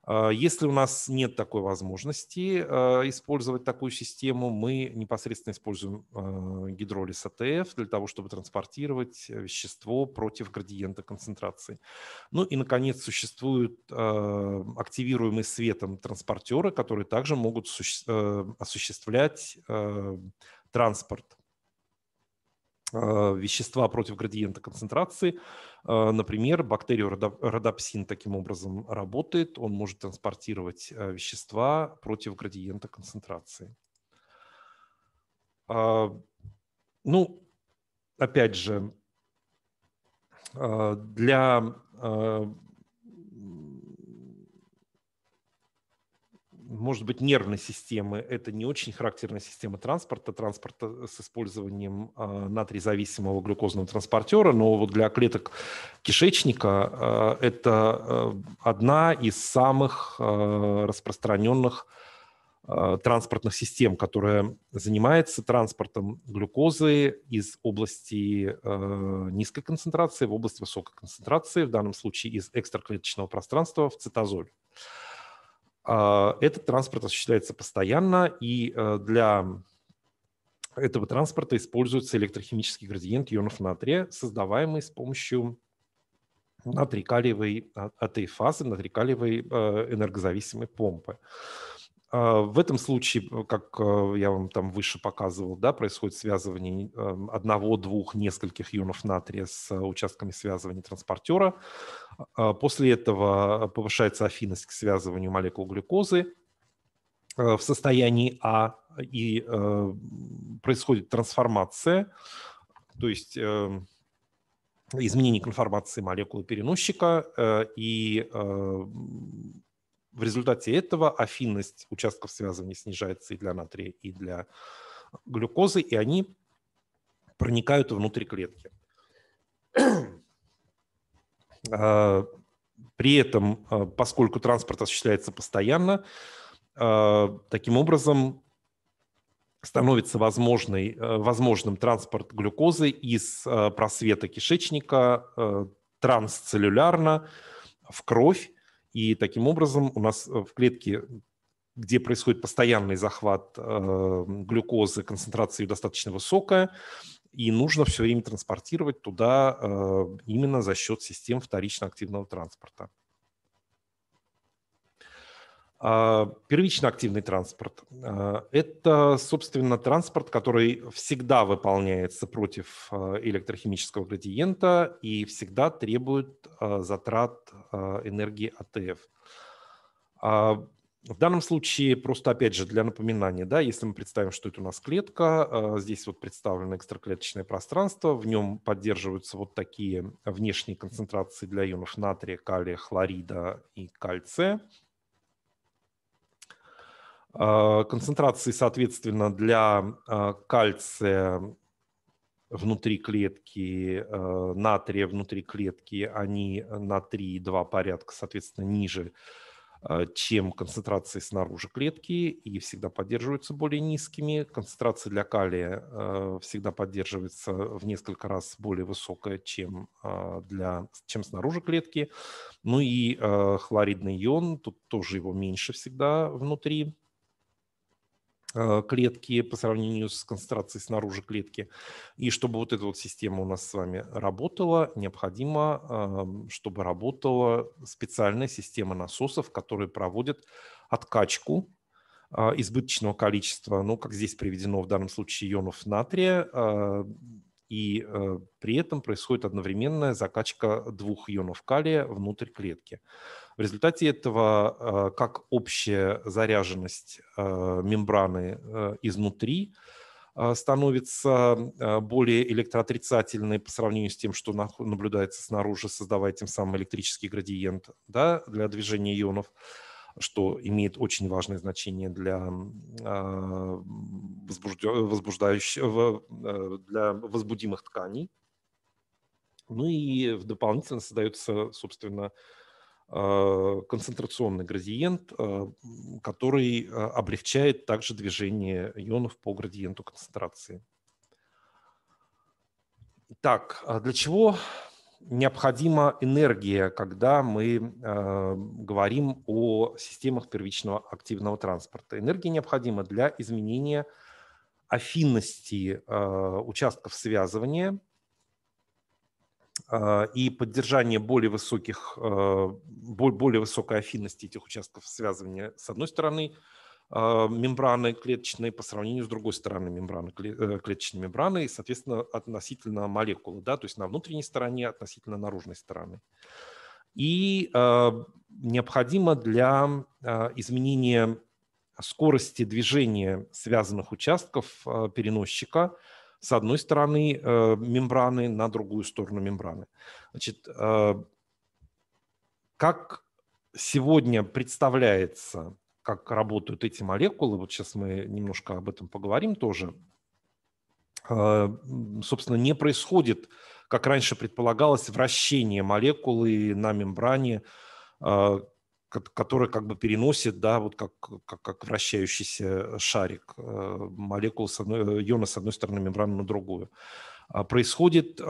А, если у нас нет такой возможности а, использовать такую систему, мы непосредственно используем а, гидролиз АТФ для того, чтобы транспортировать вещество против градиента концентрации. Ну и, наконец, существуют активируемые светом транспортеры, которые также могут осуществлять транспорт Э, вещества против градиента концентрации. Э, например, бактерию родопсин таким образом работает. Он может транспортировать э, вещества против градиента концентрации. Ну, опять же, для может быть, нервной системы. Это не очень характерная система транспорта, транспорта с использованием а, натрий-зависимого глюкозного транспортера, но вот для клеток кишечника а, это а, одна из самых распространенных транспортных систем, которая занимается транспортом глюкозы из области низкой концентрации в область высокой концентрации, в данном случае из экстраклеточного пространства в цитозоль. А, этот транспорт осуществляется постоянно, и э, для этого транспорта используется электрохимический градиент ионов натрия, создаваемый с помощью натрикалиевой АТФазы, натрикалиевой э, энергозависимой помпы. А, в этом случае, как э, я вам там выше показывал, да, происходит связывание эм, одного, двух, нескольких ионов натрия с э, участками связывания транспортера. А, после этого повышается афинность к связыванию молекул глюкозы э, в состоянии А и происходит трансформация, то есть изменение конформации молекулы переносчика и в результате этого афинность участков связывания снижается и для натрия, и для глюкозы, и они проникают внутрь клетки. А, при этом, а, поскольку транспорт осуществляется постоянно, а, таким образом становится возможный, возможным транспорт глюкозы из просвета кишечника трансцеллюлярно в кровь, и таким образом у нас э, в клетке, где происходит постоянный захват э, глюкозы, концентрация ее достаточно высокая, и нужно все время транспортировать туда э, именно за счет систем вторично активного транспорта. А, Первично активный транспорт а, – это, собственно, транспорт, который всегда выполняется против а, электрохимического градиента и всегда требует затрат энергии АТФ. В данном случае, просто опять же для напоминания, да, если мы представим, что это у нас клетка, здесь вот представлено экстраклеточное пространство, в нем поддерживаются вот такие внешние концентрации для ионов натрия, калия, хлорида и кальция – а, концентрации, соответственно, для а, кальция внутри клетки, а, натрия внутри клетки, они на 3,2 порядка, соответственно, ниже, чем концентрации снаружи клетки и всегда поддерживаются более низкими. Концентрация для калия всегда поддерживается в несколько раз более высокая, чем, для, чем снаружи клетки. Ну и хлоридный ион, тут тоже его меньше всегда внутри Э, клетки по сравнению с концентрацией снаружи клетки. И чтобы вот эта вот система у нас с вами работала, необходимо, э, чтобы работала специальная система насосов, которые проводят откачку э, избыточного количества, ну, как здесь приведено в данном случае, ионов натрия, и при этом происходит одновременная закачка двух ионов калия внутрь клетки. В результате этого э, как общая заряженность э, мембраны э, изнутри становится более электроотрицательной по сравнению с тем, что наблюдается снаружи, создавая тем самым электрический градиент да, для движения ионов, что имеет очень важное значение для, возбуждающего, для возбудимых тканей. Ну и дополнительно создается, собственно, а, концентрационный градиент, а, который а, облегчает также движение ионов по градиенту концентрации. Так, для чего необходима энергия, когда мы говорим о системах первичного активного транспорта? Энергия необходима для изменения афинности участков связывания – а, и поддержание более высоких, а, более высокой афинности этих участков связывания с одной стороны а, мембраны клеточные по сравнению с другой стороны мембраны, э, клеточной мембраны, и, соответственно, относительно молекулы, да, то есть на внутренней стороне относительно наружной стороны. И необходимо для изменения скорости движения связанных участков переносчика – с одной стороны э, мембраны на другую сторону мембраны. Значит, э, как сегодня представляется, как работают эти молекулы, вот сейчас мы немножко об этом поговорим тоже, э, собственно, не происходит, как раньше предполагалось, вращение молекулы на мембране, э, который как бы переносит, да, вот как, как, как вращающийся шарик, э, молекулы с одной, э, иона с одной стороны мембраны на другую. А происходит э,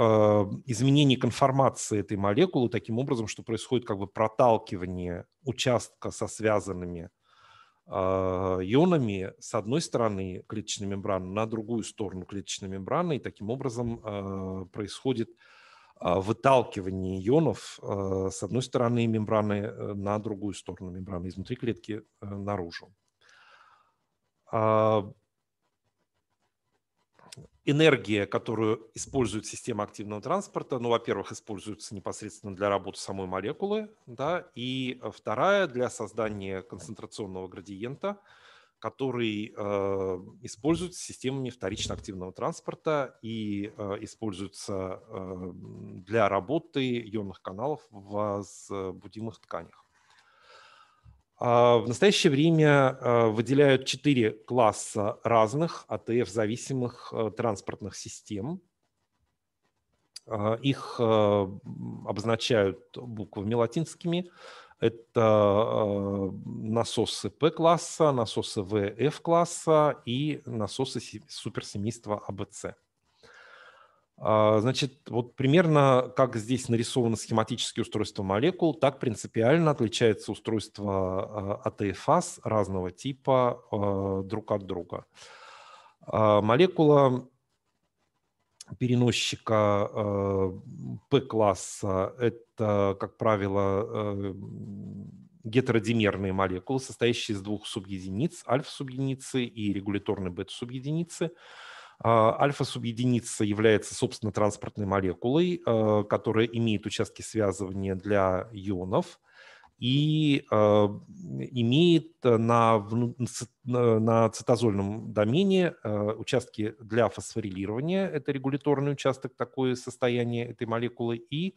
изменение конформации этой молекулы таким образом, что происходит как бы проталкивание участка со связанными ионами с одной стороны клеточной мембраны на другую сторону клеточной мембраны, и таким образом происходит а, выталкивание ионов э, с одной стороны мембраны э, на другую сторону мембраны, изнутри клетки э, наружу. А, энергия, которую использует система активного транспорта, ну, во-первых, используется непосредственно для работы самой молекулы, да, и вторая – для создания концентрационного градиента – который э, используется системами вторично-активного транспорта и э, используется э, для работы ионных каналов в возбудимых э, тканях. А в настоящее время э, выделяют четыре класса разных АТФ-зависимых э, транспортных систем. Их обозначают буквами латинскими – это э, насосы P-класса, насосы VF-класса и насосы суперсемейства ABC. А а, значит, вот примерно как здесь нарисовано схематические устройства молекул, так принципиально отличается устройство АТФАС э, разного типа э, друг от друга. А, молекула переносчика э, P-класса это, как правило, э, гетеродимерные молекулы, состоящие из двух субъединиц, альфа-субъединицы и регуляторной бета-субъединицы. А, альфа-субъединица является, собственно, транспортной молекулой, э, которая имеет участки связывания для ионов – и э, имеет на, на цитозольном домене э, участки для фосфорилирования, это регуляторный участок, такое состояние этой молекулы, и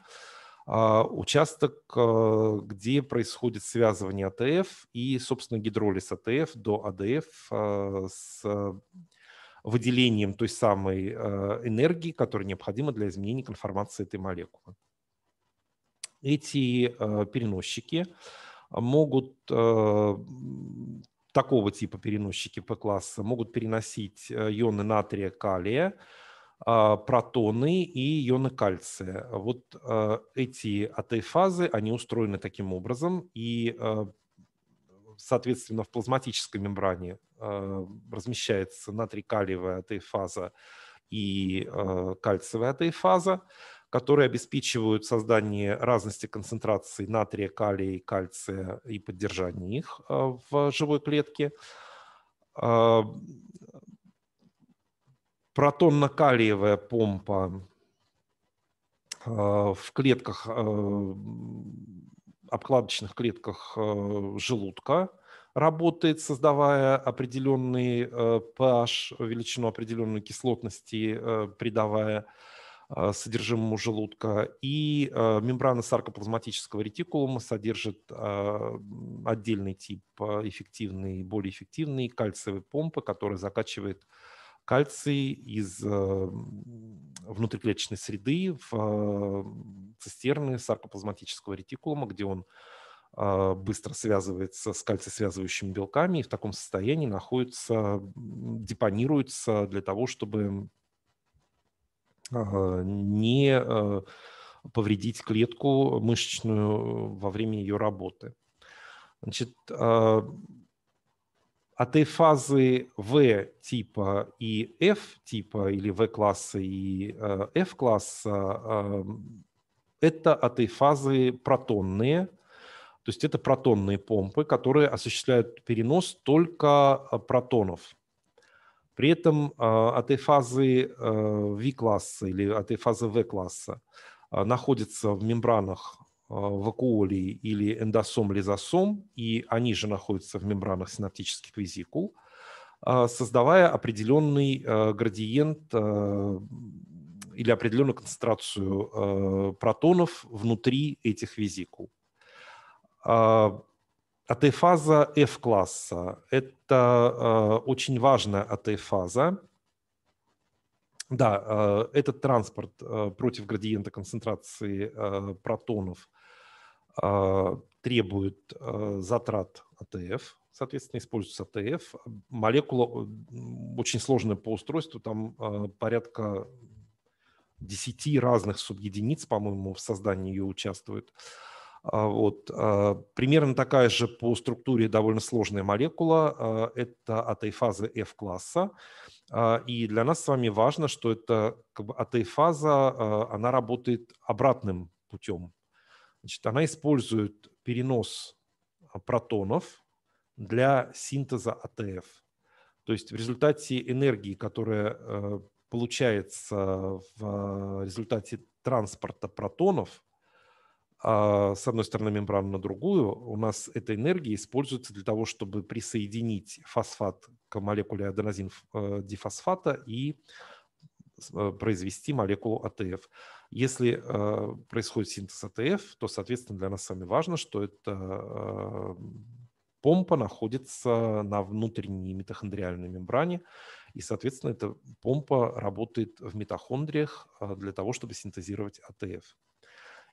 э, участок, э, где происходит связывание АТФ и, собственно, гидролиз АТФ до АДФ э, с выделением той самой э, энергии, которая необходима для изменения конформации этой молекулы эти э, переносчики могут э, такого типа переносчики по класса могут переносить э, ионы натрия, калия, а, протоны и ионы кальция. Вот эти АТ-фазы, они устроены таким образом, и, соответственно, в плазматической мембране размещается натрий-калиевая АТ-фаза и кальциевая АТ-фаза. фаза которые обеспечивают создание разности концентраций натрия, калия и кальция и поддержание их а, в живой клетке. А, протонно-калиевая помпа а, в клетках, обкладочных клетках желудка работает, создавая определенный pH, величину определенной кислотности, придавая а, содержимому желудка, и а, мембрана саркоплазматического ретикулума содержит а, отдельный тип эффективный и более эффективный кальциевой помпы, которая закачивает кальций из внутриклеточной среды в цистерны саркоплазматического ретикулума, где он быстро связывается с кальций-связывающими белками и в таком состоянии находится, депонируется для того, чтобы не э, повредить клетку мышечную э, во время ее работы. Значит, от э, а фазы В типа и F типа или В класса и F класса это от а фазы протонные, то есть это протонные помпы, которые осуществляют перенос только протонов при этом а, от этой фазы а, V-класса или от этой фазы V-класса а, находятся в мембранах вакуолий или эндосом, лизосом, и они же находятся в мембранах синаптических визикул, создавая определенный градиент или определенную концентрацию протонов внутри этих визикул. АТ-фаза F-класса – это э, очень важная АТ-фаза. Да, э, этот транспорт э, против градиента концентрации протонов требует затрат АТФ, соответственно, используется АТФ. Молекула очень сложная по устройству, там порядка 10 разных субъединиц, по-моему, в создании ее участвуют. Uh, а вот. А, примерно такая же по структуре довольно сложная молекула. А, это атеифаза F-класса. И для нас с вами важно, что это как бы она работает обратным путем. Значит, она использует перенос протонов для синтеза АТФ. То есть в результате энергии, которая э, получается в результате транспорта протонов – а, с одной стороны мембраны на другую, у нас эта энергия используется для того, чтобы присоединить фосфат к молекуле аденозин э, дифосфата и э, произвести молекулу АТФ. Если э, происходит синтез АТФ, то, соответственно, для нас с вами важно, что эта помпа находится на внутренней митохондриальной мембране, и, соответственно, эта помпа работает в митохондриях для того, чтобы синтезировать АТФ.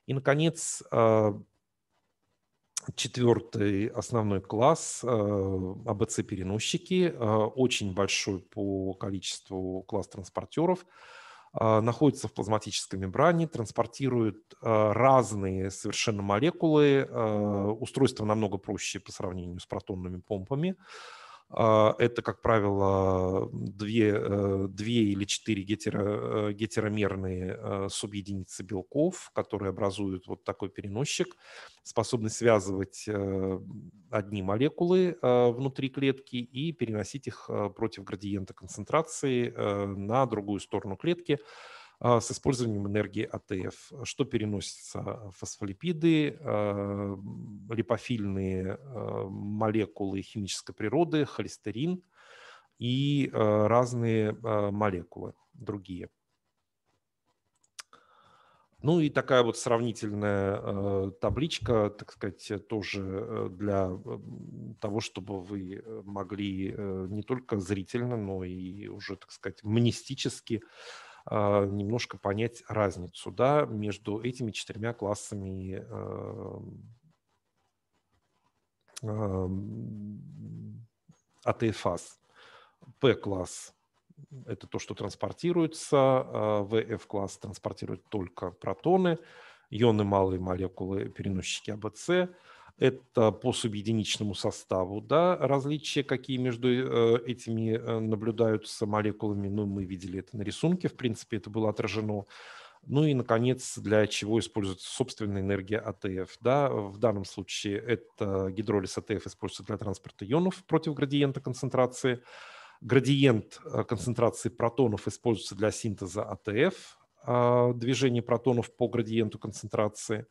И, наконец, а, четвертый основной класс а, АБЦ-переносчики, а, очень большой по количеству класс транспортеров, находится в плазматической мембране, транспортирует разные совершенно молекулы. Устройство намного проще по сравнению с протонными помпами. А, это, как правило, две, э, две или четыре гетеро, э, гетеромерные э, субъединицы белков, которые образуют вот такой переносчик, способны связывать одни молекулы внутри клетки и переносить их против градиента концентрации на другую сторону клетки. А, с использованием энергии АТФ, что переносится фосфолипиды, а, липофильные а, молекулы химической природы, холестерин и разные молекулы другие. Ну и такая вот сравнительная табличка, так сказать, тоже для того, чтобы вы могли э, не только зрительно, но и уже, так сказать, мнестически а, немножко понять разницу да, между этими четырьмя классами эм, эм, АТФАС. П-класс – это то, что транспортируется, а ВФ-класс транспортирует только протоны, ионы малые молекулы, переносчики АБЦ – это по субъединичному составу, да, различия, какие между э, этими э, наблюдаются молекулами, ну, мы видели это на рисунке, в принципе, это было отражено. Ну и, наконец, для чего используется собственная энергия АТФ. Да? В данном случае это гидролиз АТФ используется для транспорта ионов против градиента концентрации. Градиент э, концентрации протонов используется для синтеза АТФ, движение протонов по градиенту концентрации.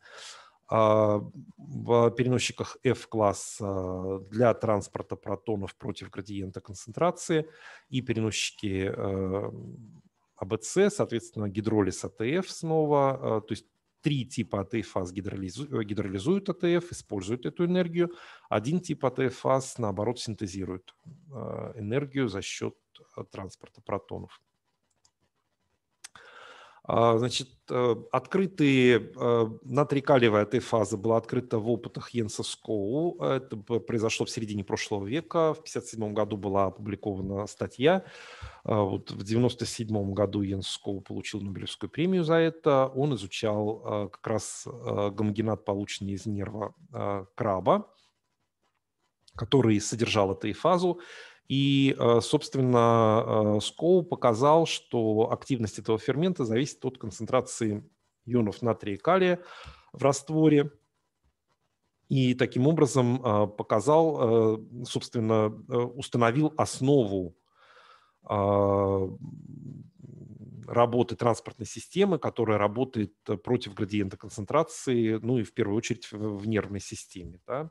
А, в переносчиках F-класса для транспорта протонов против градиента концентрации и переносчики ABC а, а соответственно, гидролиз АТФ снова, то есть три типа АТФ-фаз гидролизуют АТФ, используют эту энергию, один тип АТФ-фаз, наоборот, синтезирует энергию за счет транспорта протонов. А, значит, э, открытые э, натрикалевая этой фазы была открыта в опытах Йенса Скоу. Это произошло в середине прошлого века. В 1957 году была опубликована статья. А, вот в 1997 году Йенс Скоу получил Нобелевскую премию за это. Он изучал а, как раз гомогенат, полученный из нерва краба который содержал эту фазу. И, э, собственно, э, Скоу показал, что активность этого фермента зависит от концентрации ионов натрия и калия в растворе. И таким образом э, показал, собственно, установил основу работы транспортной системы, которая работает против градиента концентрации, ну и в первую очередь в нервной системе. Да?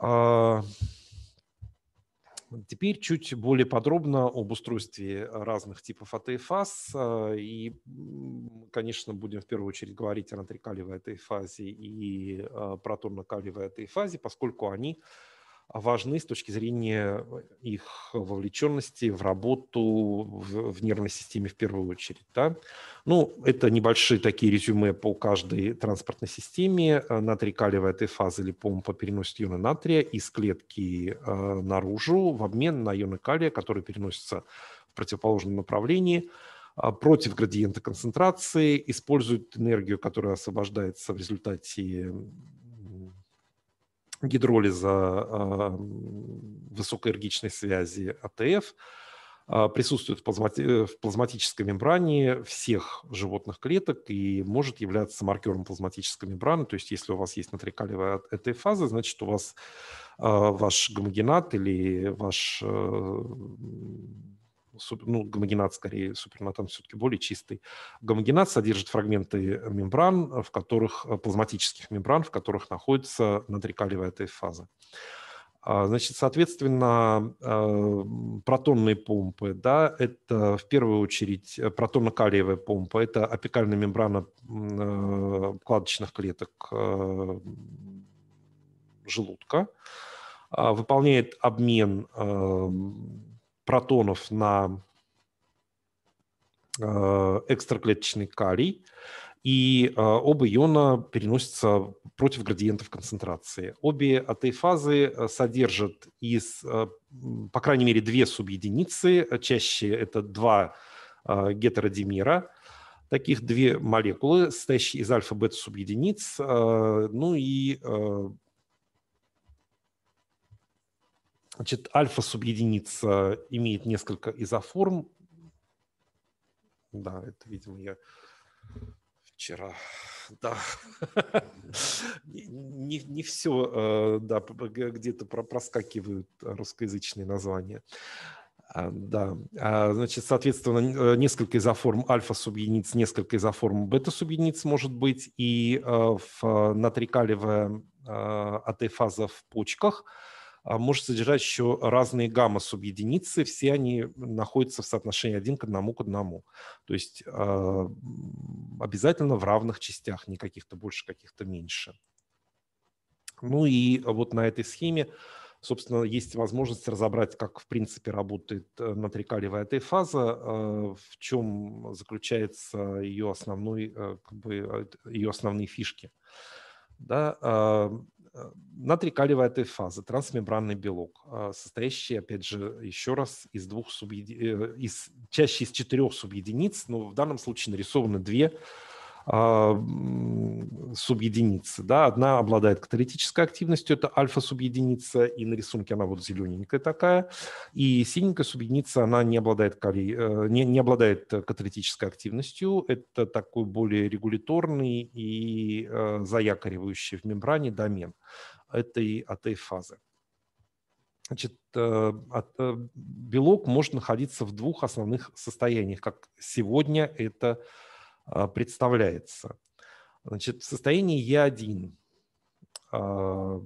А, Теперь чуть более подробно об устройстве разных типов АТ а, и конечно, будем в первую очередь говорить о натрикалиевой ат и а, протонно-калиевой ат поскольку они важны с точки зрения их вовлеченности в работу в, в нервной системе в первую очередь. Да? Ну, это небольшие такие резюме по каждой транспортной системе. Э, Натрий калиевая Т-фаза или помпа переносит ионы натрия из клетки э, наружу в обмен на ионы калия, которые переносятся в противоположном направлении а против градиента концентрации, используют энергию, которая освобождается в результате гидролиза а, высокоэргичной связи АТФ а, присутствует э, в, плазматической мембране всех животных клеток и может являться маркером плазматической мембраны. То есть если у вас есть натрикалевая а этой фазы, значит у вас ваш гомогенат или ваш э, супер, ну, гомогенат скорее, супернатан все-таки более чистый. Гомогенат содержит фрагменты мембран, в которых, э, плазматических мембран, в которых находится натрикалевая этой фаза. А, значит, соответственно, э, протонные помпы, да, это в первую очередь э, протонно-калиевая помпа, это апикальная мембрана кладочных клеток желудка, а, выполняет обмен протонов на э, экстраклеточный калий, и э, оба иона переносятся против градиентов концентрации. Обе этой фазы э, содержат из, по крайней мере, две субъединицы, чаще это два гетеродимера, таких две молекулы, состоящие из альфа-бета субъединиц, ну и Значит, альфа-субъединица имеет несколько изоформ. Да, это, видимо, я вчера. Да. не, не все, э, да, где-то проскакивают русскоязычные названия. А, да, а, значит, соответственно, э, несколько изоформ альфа-субъединиц, несколько изоформ бета-субъединиц может быть, и э, в натрикалевая АТ-фаза в почках – а, может содержать еще разные гамма-субъединицы, все они находятся в соотношении один к одному к одному. То есть а, обязательно в равных частях, не каких-то больше, каких-то меньше. Ну и вот на этой схеме собственно, есть возможность разобрать, как, в принципе, работает э, натрикалевая эта фаза, а, в чем заключается ее, основной, э, как бы, э, ее основные фишки. Да, Э, натрий этой фазы трансмембранный белок, а, состоящий, опять же, еще раз из двух субъеди... Э, из, чаще из четырех субъединиц, но в данном случае нарисованы две а, субъединицы. Да? Одна обладает каталитической активностью, это альфа-субъединица, и на рисунке она вот зелененькая такая. И синенькая субъединица, она не обладает, кали... Э, не, не обладает каталитической активностью. Это такой более регуляторный и э, заякоривающий в мембране домен этой, этой фазы. Значит, э, белок может находиться в двух основных состояниях, как сегодня это а, представляется. Значит, в состоянии Е1 а,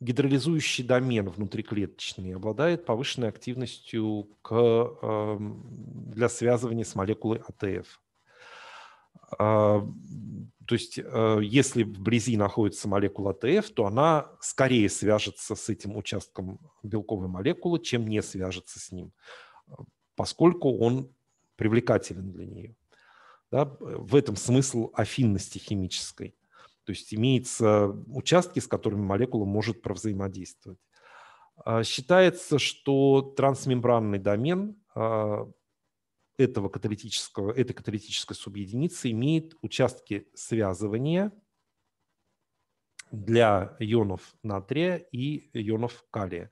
гидролизующий домен внутриклеточный обладает повышенной активностью к, а, для связывания с молекулой АТФ. То есть, если вблизи находится молекула АТФ, то она скорее свяжется с этим участком белковой молекулы, чем не свяжется с ним, поскольку он привлекателен для нее. Да? В этом смысл афинности химической. То есть имеются участки, с которыми молекула может провзаимодействовать. А, считается, что трансмембранный домен а, этого каталитического, этой каталитической субъединицы имеет участки связывания для ионов натрия и ионов калия.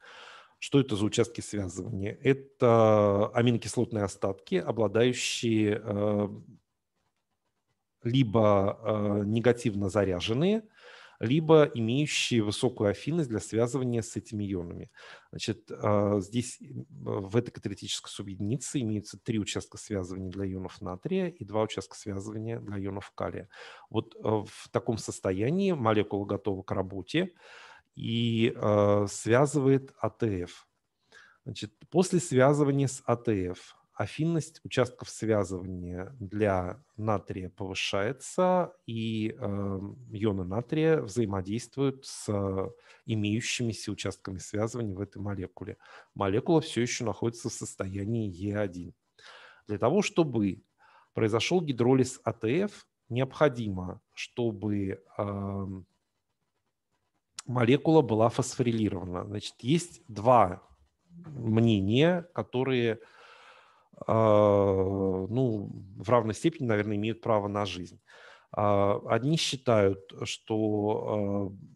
Что это за участки связывания? Это аминокислотные остатки, обладающие э, либо э, негативно заряженные, либо имеющие высокую афинность для связывания с этими ионами. Значит, э, здесь в этой каталитической субъединице имеются три участка связывания для ионов натрия и два участка связывания для ионов калия. Вот в таком состоянии молекула готова к работе и э, связывает АТФ. Значит, после связывания с АТФ афинность участков связывания для натрия повышается, и э, ионы натрия взаимодействуют с э, имеющимися участками связывания в этой молекуле. Молекула все еще находится в состоянии Е1. Для того, чтобы произошел гидролиз АТФ, необходимо, чтобы э, молекула была фосфорилирована. Значит, есть два мнения, которые э, ну, в равной степени, наверное, имеют право на жизнь. Э, одни считают, что э,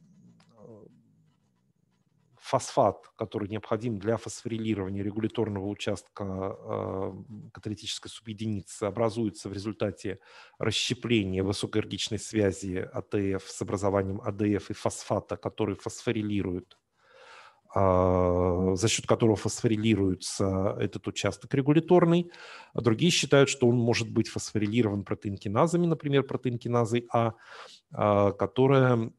фосфат, который необходим для фосфорилирования регуляторного участка э, каталитической субъединицы, образуется в результате расщепления высокоэргичной связи АТФ с образованием АДФ и фосфата, который фосфорилирует э, за счет которого фосфорилируется этот участок регуляторный. А другие считают, что он может быть фосфорилирован протеинкиназами, например, протеинкиназой А, э, которая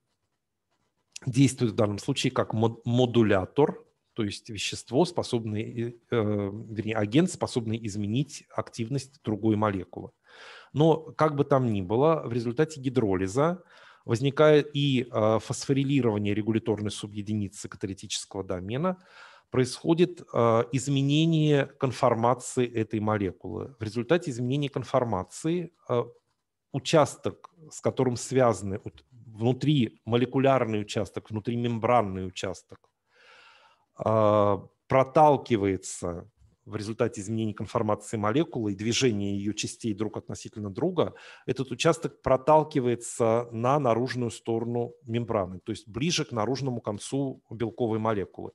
действует в данном случае как модулятор, то есть вещество, способное, э, вернее, агент, способный изменить активность другой молекулы. Но как бы там ни было, в результате гидролиза возникает и э, фосфорилирование регуляторной субъединицы каталитического домена, происходит э, изменение конформации этой молекулы. В результате изменения конформации участок, с которым связаны внутри молекулярный участок, внутри мембранный участок а, проталкивается в результате изменений конформации молекулы и движения ее частей друг относительно друга, этот участок проталкивается на наружную сторону мембраны, то есть ближе к наружному концу белковой молекулы.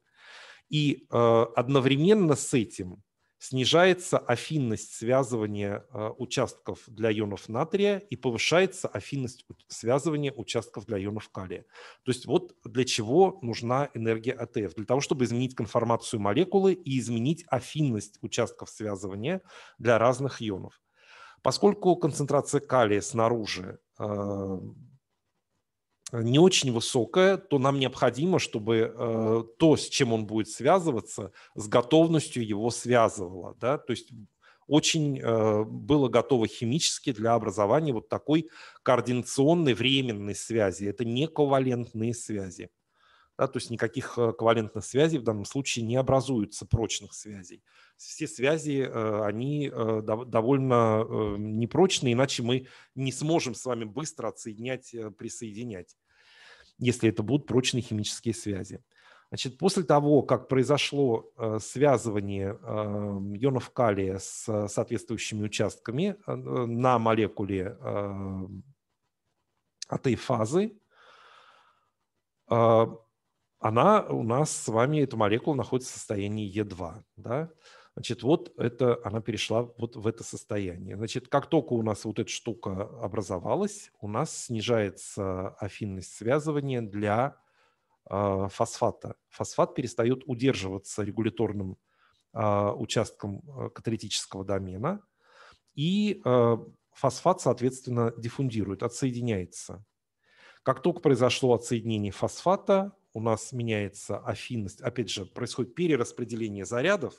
И э, одновременно с этим снижается афинность связывания э, участков для ионов натрия и повышается афинность связывания участков для ионов калия. То есть вот для чего нужна энергия АТФ? Для того, чтобы изменить конформацию молекулы и изменить афинность участков связывания для разных ионов. Поскольку концентрация калия снаружи э, Э, не очень высокая, то нам необходимо, чтобы э, то, с чем он будет связываться, с готовностью его связывало. Да? То есть очень э, было готово химически для образования вот такой координационной временной связи. Это не ковалентные связи да, то есть никаких э, ковалентных связей в данном случае не образуются прочных связей. Все связи, э, они э, довольно непрочные, иначе мы не сможем с вами быстро отсоединять, присоединять, если это будут прочные химические связи. Значит, после того, как произошло связывание эм, ионов калия с соответствующими участками на молекуле этой фазы, она у нас с вами, эта молекула находится в состоянии Е2, да, Значит, вот это она перешла вот в это состояние. Значит, как только у нас вот эта штука образовалась, у нас снижается афинность связывания для э, фосфата. Фосфат перестает удерживаться регуляторным э, участком а, каталитического домена, и э, фосфат, соответственно, диффундирует, отсоединяется. Как только произошло отсоединение фосфата, у нас меняется афинность, опять же, происходит перераспределение зарядов,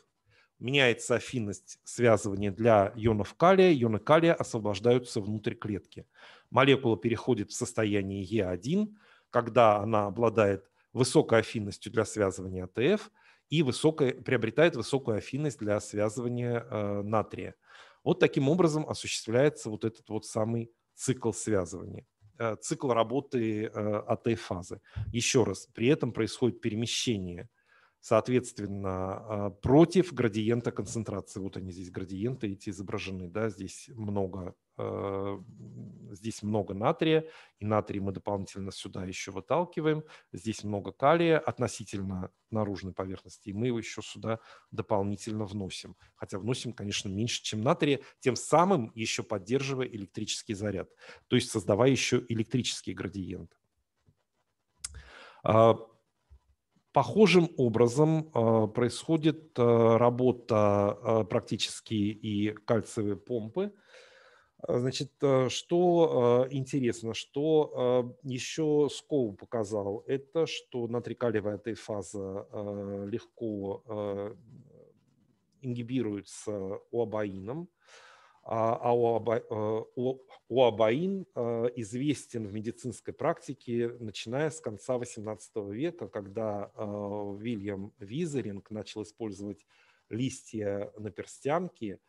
меняется афинность связывания для ионов калия, ионы калия освобождаются внутрь клетки. Молекула переходит в состояние Е1, когда она обладает высокой афинностью для связывания АТФ и высокой, приобретает высокую афинность для связывания э, натрия. Вот таким образом осуществляется вот этот вот самый цикл связывания. Э, цикл работы АТ-фазы. Э, Еще раз, при этом происходит перемещение соответственно, а, против градиента концентрации. Вот они здесь, градиенты эти изображены, да, здесь много, а, здесь много натрия, и натрий мы дополнительно сюда еще выталкиваем, здесь много калия относительно наружной поверхности, и мы его еще сюда дополнительно вносим. Хотя вносим, конечно, меньше, чем натрия, тем самым еще поддерживая электрический заряд, то есть создавая еще электрический градиент. А, Похожим образом э, происходит э, работа э, практически и кальциевой помпы. Э, значит, э, что э, интересно, что еще Скоу показал, это что натрикалевая тейфаза легко ингибируется уабаином. А, а у уабаин э, э, известен в медицинской практике, начиная с конца XVIII века, когда э, Вильям Визеринг начал использовать листья на перстянке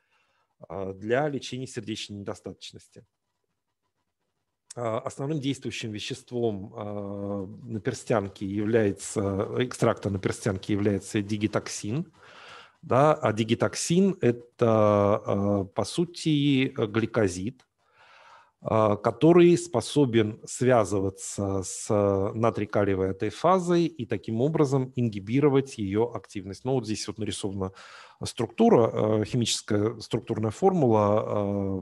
для лечения сердечной недостаточности. А, основным действующим веществом на перстянке является, экстракта на перстянке является дигитоксин – да, а дигитоксин – это, а, по сути, гликозид, а, который способен связываться с э, натрий-калиевой этой фазой и таким образом ингибировать ее активность. Ну вот здесь вот нарисована структура, э, химическая структурная формула э,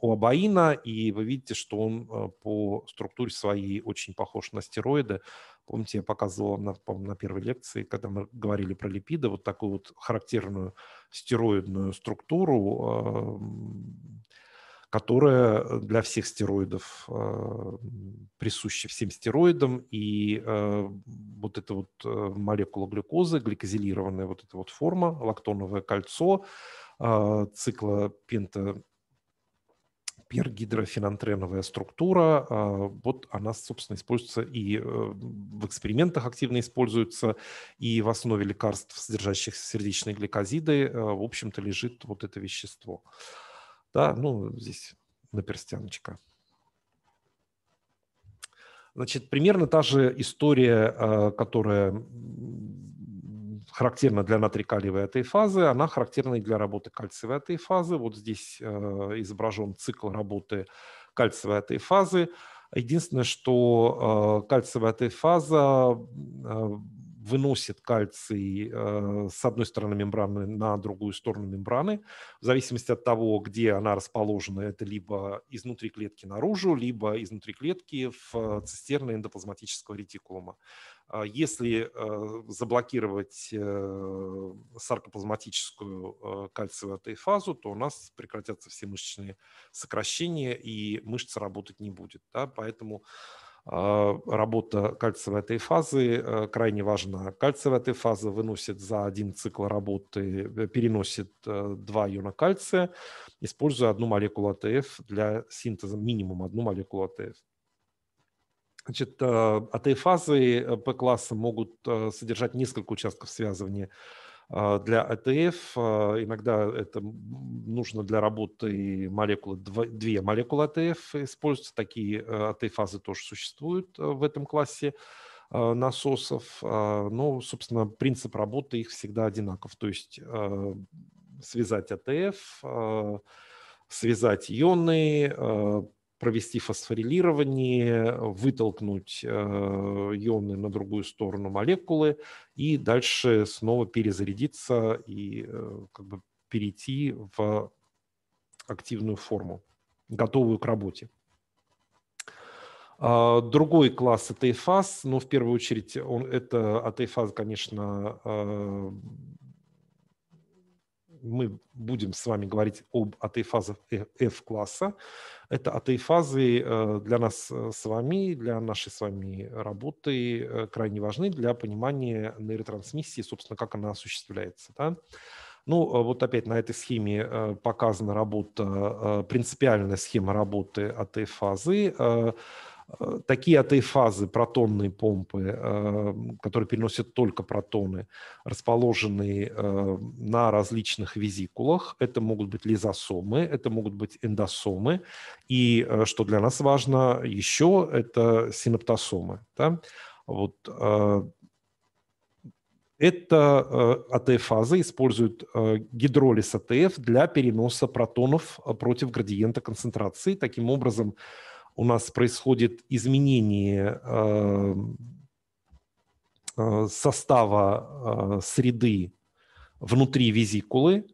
у абаина, и вы видите, что он по структуре своей очень похож на стероиды. Помните, я показывал на, на первой лекции, когда мы говорили про липиды, вот такую вот характерную стероидную структуру, которая э, для всех стероидов а, присуща всем стероидам. И э, вот эта вот э, молекула глюкозы, гликозилированная вот эта вот форма, лактоновое кольцо а, цикла пента пергидрофенантреновая структура, а, вот она, собственно, используется и в экспериментах активно используется, и в основе лекарств, содержащих сердечные гликозиды, в общем-то, лежит вот это вещество. Да, ну, здесь на перстяночка. Значит, примерно та же история, а, которая характерна для натрикалиевой этой фазы, она характерна и для работы кальциевой этой фазы. Вот здесь а, изображен цикл работы кальциевой этой фазы. Единственное, что а, кальциевая этой фаза выносит кальций э, с одной стороны мембраны на другую сторону мембраны. В зависимости от того, где она расположена, это либо изнутри клетки наружу, либо изнутри клетки в э, цистерны эндоплазматического ретикулума. А если э, заблокировать э, саркоплазматическую кальциевую атеифазу, то у нас прекратятся все мышечные сокращения, и мышца работать не будет. Да? Поэтому а, работа этой фазы э, крайне важна. этой фаза выносит за один цикл работы, э, переносит э, два иона кальция, используя одну молекулу АТФ для синтеза, минимум одну молекулу АТФ. Значит, АТФ-фазы П-класса могут содержать несколько участков связывания а, для АТФ а, иногда это нужно для работы молекулы, две молекулы АТФ используются, такие э, АТФазы тоже существуют э, в этом классе а, насосов. Но, собственно, принцип работы их всегда одинаков. То есть связать АТФ, связать ионы, провести фосфорилирование, вытолкнуть э, ионы на другую сторону молекулы и дальше снова перезарядиться и э, как бы перейти в активную форму, готовую к работе. А, другой класс это эфаз, но ну, в первую очередь он, это а, от эфаз, конечно, э, мы будем с вами говорить об АТ-фазах э, F-класса. Это АТ-фазы э, для нас э, с вами, для нашей с вами работы крайне важны для понимания нейротрансмиссии, собственно, как она осуществляется. Да? Ну, вот опять на этой схеме показана работа, принципиальная схема работы АТ-фазы. Э, такие АТФ-фазы протонные помпы, э, которые переносят только протоны, расположенные э, на различных визикулах. Это могут быть лизосомы, это могут быть эндосомы. И, что для нас важно еще, это синаптосомы. Да? Вот, это АТФ-фазы используют гидролиз АТФ для переноса протонов против градиента концентрации. Таким образом, у нас происходит изменение э, э, состава э, среды внутри визикулы,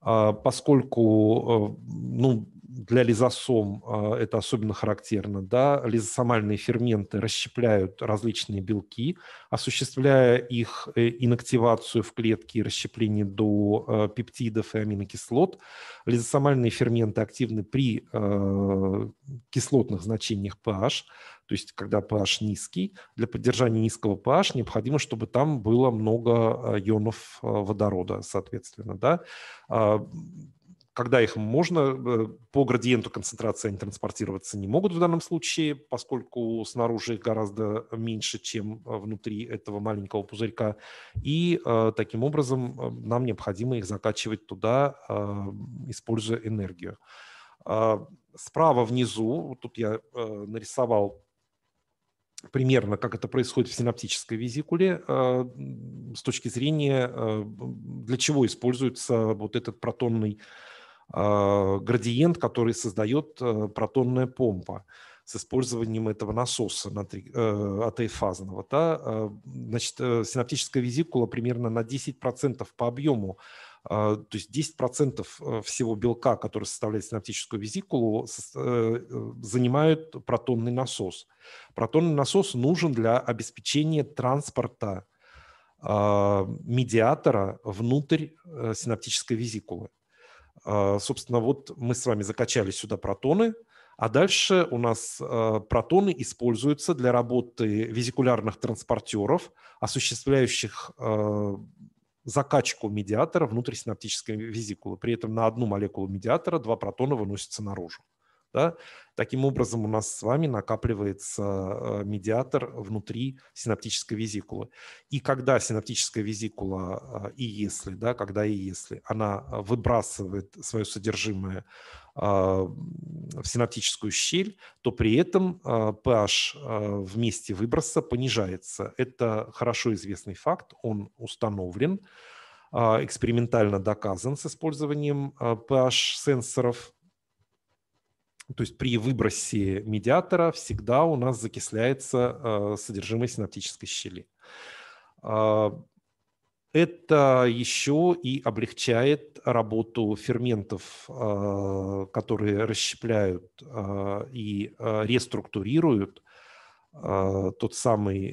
поскольку ну, для лизосом а, это особенно характерно, да, лизосомальные ферменты расщепляют различные белки, осуществляя их э, инактивацию в клетке и расщепление до а, пептидов и аминокислот. Лизосомальные ферменты активны при а, кислотных значениях pH, то есть когда pH низкий, для поддержания низкого pH необходимо, чтобы там было много ионов водорода, соответственно. Да? когда их можно, э, по градиенту концентрации они транспортироваться не могут в данном случае, поскольку снаружи их гораздо меньше, чем э, внутри этого маленького пузырька. И э, таким образом нам необходимо их закачивать туда, используя энергию. Справа внизу, тут я нарисовал примерно, как это происходит в синаптической визикуле с точки зрения, для чего используется вот этот протонный а, градиент, который создает э, протонная помпа с использованием этого насоса на три, э, Да? А, значит, э, синаптическая визикула примерно на 10% по объему, а, то есть 10% э, всего белка, который составляет синаптическую визикулу, занимают протонный насос. Протонный насос нужен для обеспечения транспорта медиатора внутрь синаптической визикулы. А, собственно, вот мы с вами закачали сюда протоны, а дальше у нас а, протоны используются для работы визикулярных транспортеров, осуществляющих а, закачку медиатора внутрисинаптической визикулы. При этом на одну молекулу медиатора два протона выносятся наружу. Да? Таким образом, у нас с вами накапливается э, медиатор внутри синаптической визикулы. И когда синаптическая визикула, э, и если, да, когда и если, она выбрасывает свое содержимое э, в синаптическую щель, то при этом pH в месте выброса понижается. Это хорошо известный факт, он установлен, экспериментально доказан с использованием pH-сенсоров ну, то есть при выбросе медиатора всегда у нас закисляется а, содержимое синаптической щели. А, это еще и облегчает работу ферментов, а, которые расщепляют и реструктурируют тот самый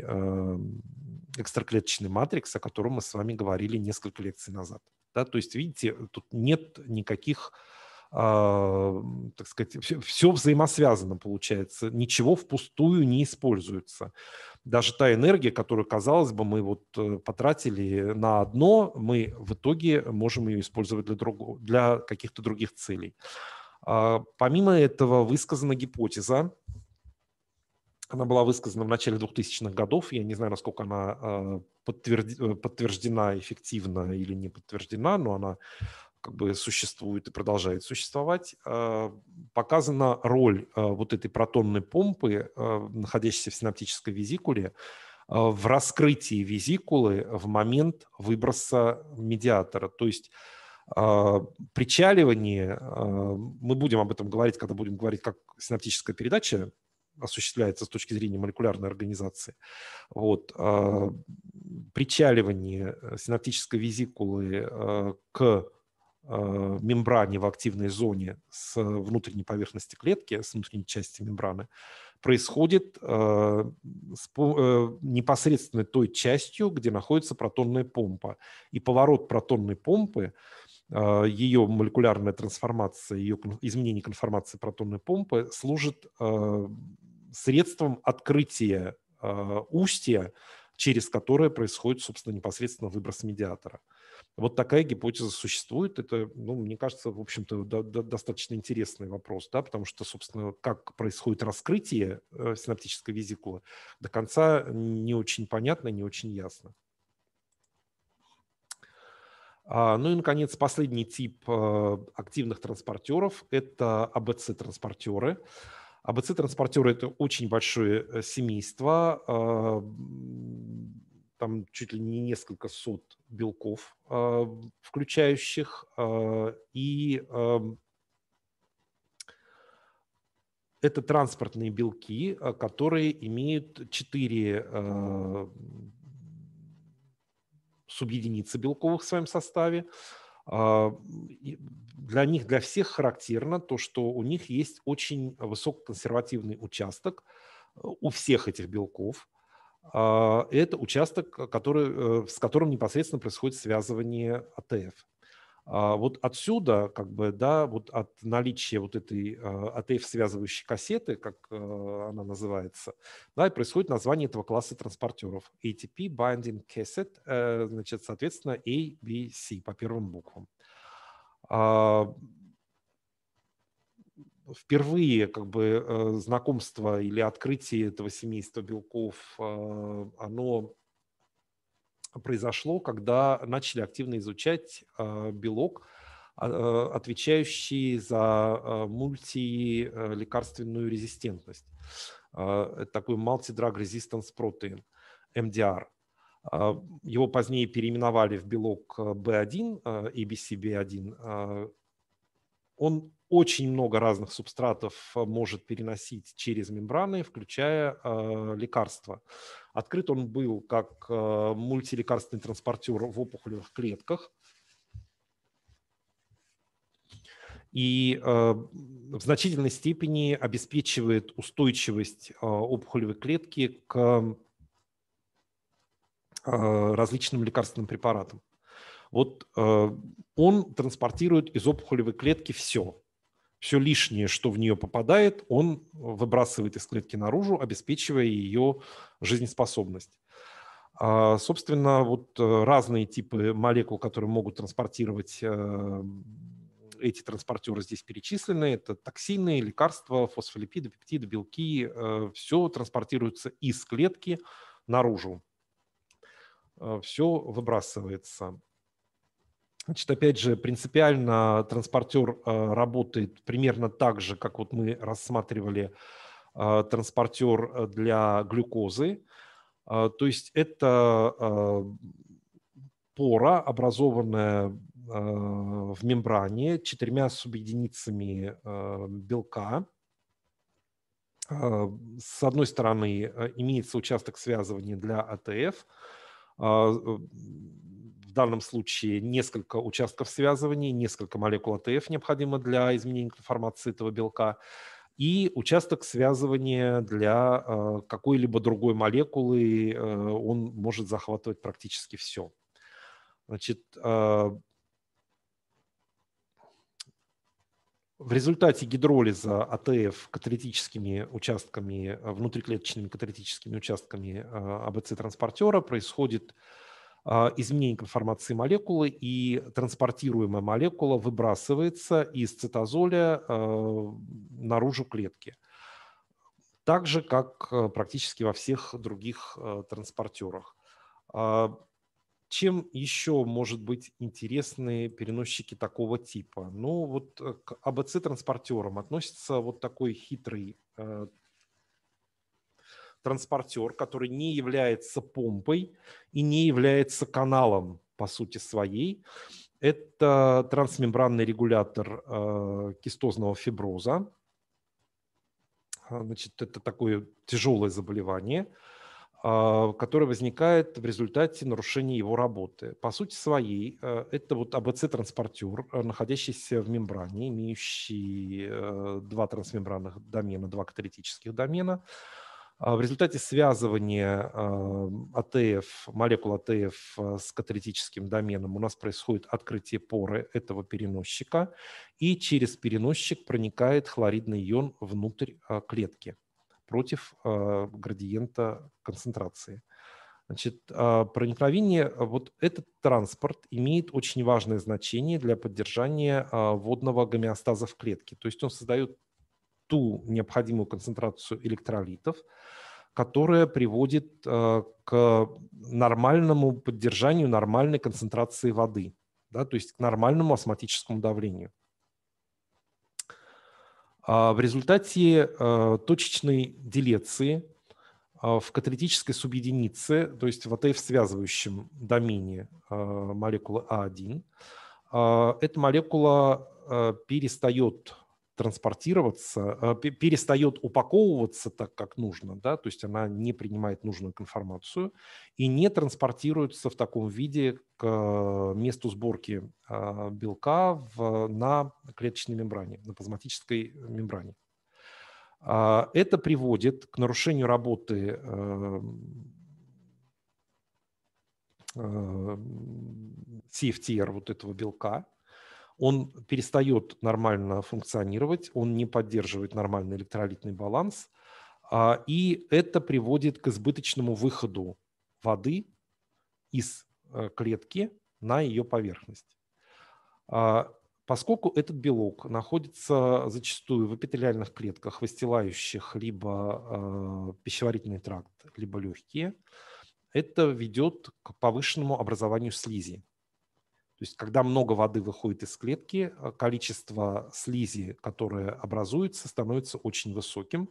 экстраклеточный матрикс, о котором мы с вами говорили несколько лекций назад. Да, то есть, видите, тут нет никаких э, а, так сказать, все, все взаимосвязано получается, ничего впустую не используется. Даже та энергия, которую, казалось бы, мы вот э, потратили на одно, мы в итоге можем ее использовать для, другого, для каких-то других целей. А, помимо этого высказана гипотеза, она была высказана в начале 2000-х годов. Я не знаю, насколько она а, э, подтверждена эффективно или не подтверждена, но она как бы существует и продолжает существовать, а, показана роль а, вот этой протонной помпы, а, находящейся в синаптической визикуле, в раскрытии визикулы в момент выброса медиатора. То есть причаливание, мы будем об этом говорить, когда будем говорить, как синаптическая передача осуществляется с точки зрения молекулярной организации. Вот. Причаливание синаптической визикулы к Э, мембране в активной зоне с э, внутренней поверхности клетки, с внутренней части мембраны, происходит э, непосредственно той частью, где находится протонная помпа. И поворот протонной помпы, ее молекулярная трансформация, ее изменение конформации протонной помпы служит средством открытия устья через которое происходит, собственно, непосредственно выброс медиатора. Вот такая гипотеза существует. Это, ну, мне кажется, в общем-то, до, до, достаточно интересный вопрос, да, потому что, собственно, как происходит раскрытие э, синаптической визикулы, до конца не очень понятно, не очень ясно. А, ну и, наконец, последний тип э, активных транспортеров – это АБЦ-транспортеры. транспортеры АБЦ-транспортеры – это очень большое э, семейство, а, там чуть ли не несколько сот белков, а, включающих, а, и это транспортные белки, которые имеют четыре субъединицы белковых в своем составе. А, для них, для всех характерно то, что у них есть очень высококонсервативный участок э, у всех этих белков. А, это участок, э, который, э, с которым непосредственно происходит связывание АТФ. А вот отсюда, как бы, да, вот от наличия вот этой АТФ-связывающей кассеты, как а, она называется, да, и происходит название этого класса транспортеров. ATP Binding Cassette, э, значит, соответственно, ABC по первым буквам. А, впервые как бы э, знакомство или открытие этого семейства белков, э, оно произошло, когда начали активно изучать а, белок, а, а, отвечающий за мультилекарственную резистентность. Это такой multi-drug resistance protein, MDR. Его позднее переименовали в белок B1, ABCB1. Он очень много разных субстратов может переносить через мембраны, включая лекарства. Открыт он был как э, мультилекарственный транспортер в опухолевых клетках. И э, в значительной степени обеспечивает устойчивость э, опухолевой клетки к различным лекарственным препаратам. Вот он транспортирует из опухолевой клетки все все лишнее, что в нее попадает, он выбрасывает из клетки наружу, обеспечивая ее жизнеспособность. А, собственно, вот э, разные типы молекул, которые могут транспортировать э, эти транспортеры здесь перечислены. Это токсины, лекарства, фосфолипиды, пептиды, белки. Э, все транспортируется из клетки наружу. Все выбрасывается. Значит, опять же, принципиально транспортер а, работает примерно так же, как вот мы рассматривали а, транспортер а, для глюкозы. То есть это пора, образованная в мембране четырьмя субъединицами белка. С одной стороны имеется участок связывания для АТФ, данном случае несколько участков связывания, несколько молекул АТФ необходимо для изменения конформации этого белка и участок связывания для э, какой-либо другой молекулы, э, он может захватывать практически все. Значит, э, в результате гидролиза АТФ каталитическими участками, внутриклеточными каталитическими участками АБЦ-транспортера происходит а, изменений конформации молекулы, и транспортируемая молекула выбрасывается из цитозоля а, наружу клетки. Так же, как а, практически во всех других транспортерах. Чем еще может быть интересны переносчики такого типа? Ну вот э, к АБЦ-транспортерам относится вот такой хитрый транспортер, который не является помпой и не является каналом по сути своей. Это трансмембранный регулятор э, кистозного фиброза. А, значит, это такое тяжелое заболевание, э, которое возникает в результате нарушения его работы. По сути своей, э, это вот АБЦ-транспортер, э, находящийся в мембране, имеющий э, два трансмембранных домена, два каталитических домена, э, а, в результате связывания АТФ, молекул АТФ а, с каталитическим доменом у нас происходит открытие поры этого переносчика, и через переносчик проникает хлоридный ион внутрь а, клетки против градиента концентрации. Значит, проникновение, вот этот транспорт имеет очень важное значение для поддержания водного гомеостаза в клетке. То есть он создает ту необходимую концентрацию электролитов, которая приводит э, к нормальному поддержанию нормальной концентрации воды, да, то есть к нормальному осмотическому давлению. А в результате э, точечной делеции э, в каталитической субъединице, то есть в АТФ-связывающем домене молекулы А1, эта молекула перестает транспортироваться, а, перестает упаковываться так, как нужно, да, то есть она не принимает нужную информацию и не транспортируется в таком виде к месту сборки а, белка в, на клеточной мембране, на плазматической мембране. А, это приводит к нарушению работы CFTR вот этого белка, он перестает нормально функционировать, он не поддерживает нормальный электролитный баланс, а, и это приводит к избыточному выходу воды из э, клетки на ее поверхность. А, поскольку этот белок находится зачастую в эпителиальных клетках, выстилающих либо э, пищеварительный тракт, либо легкие, это ведет к повышенному образованию слизи. То есть, когда много воды выходит из клетки, э, количество слизи, которое образуется, становится очень высоким.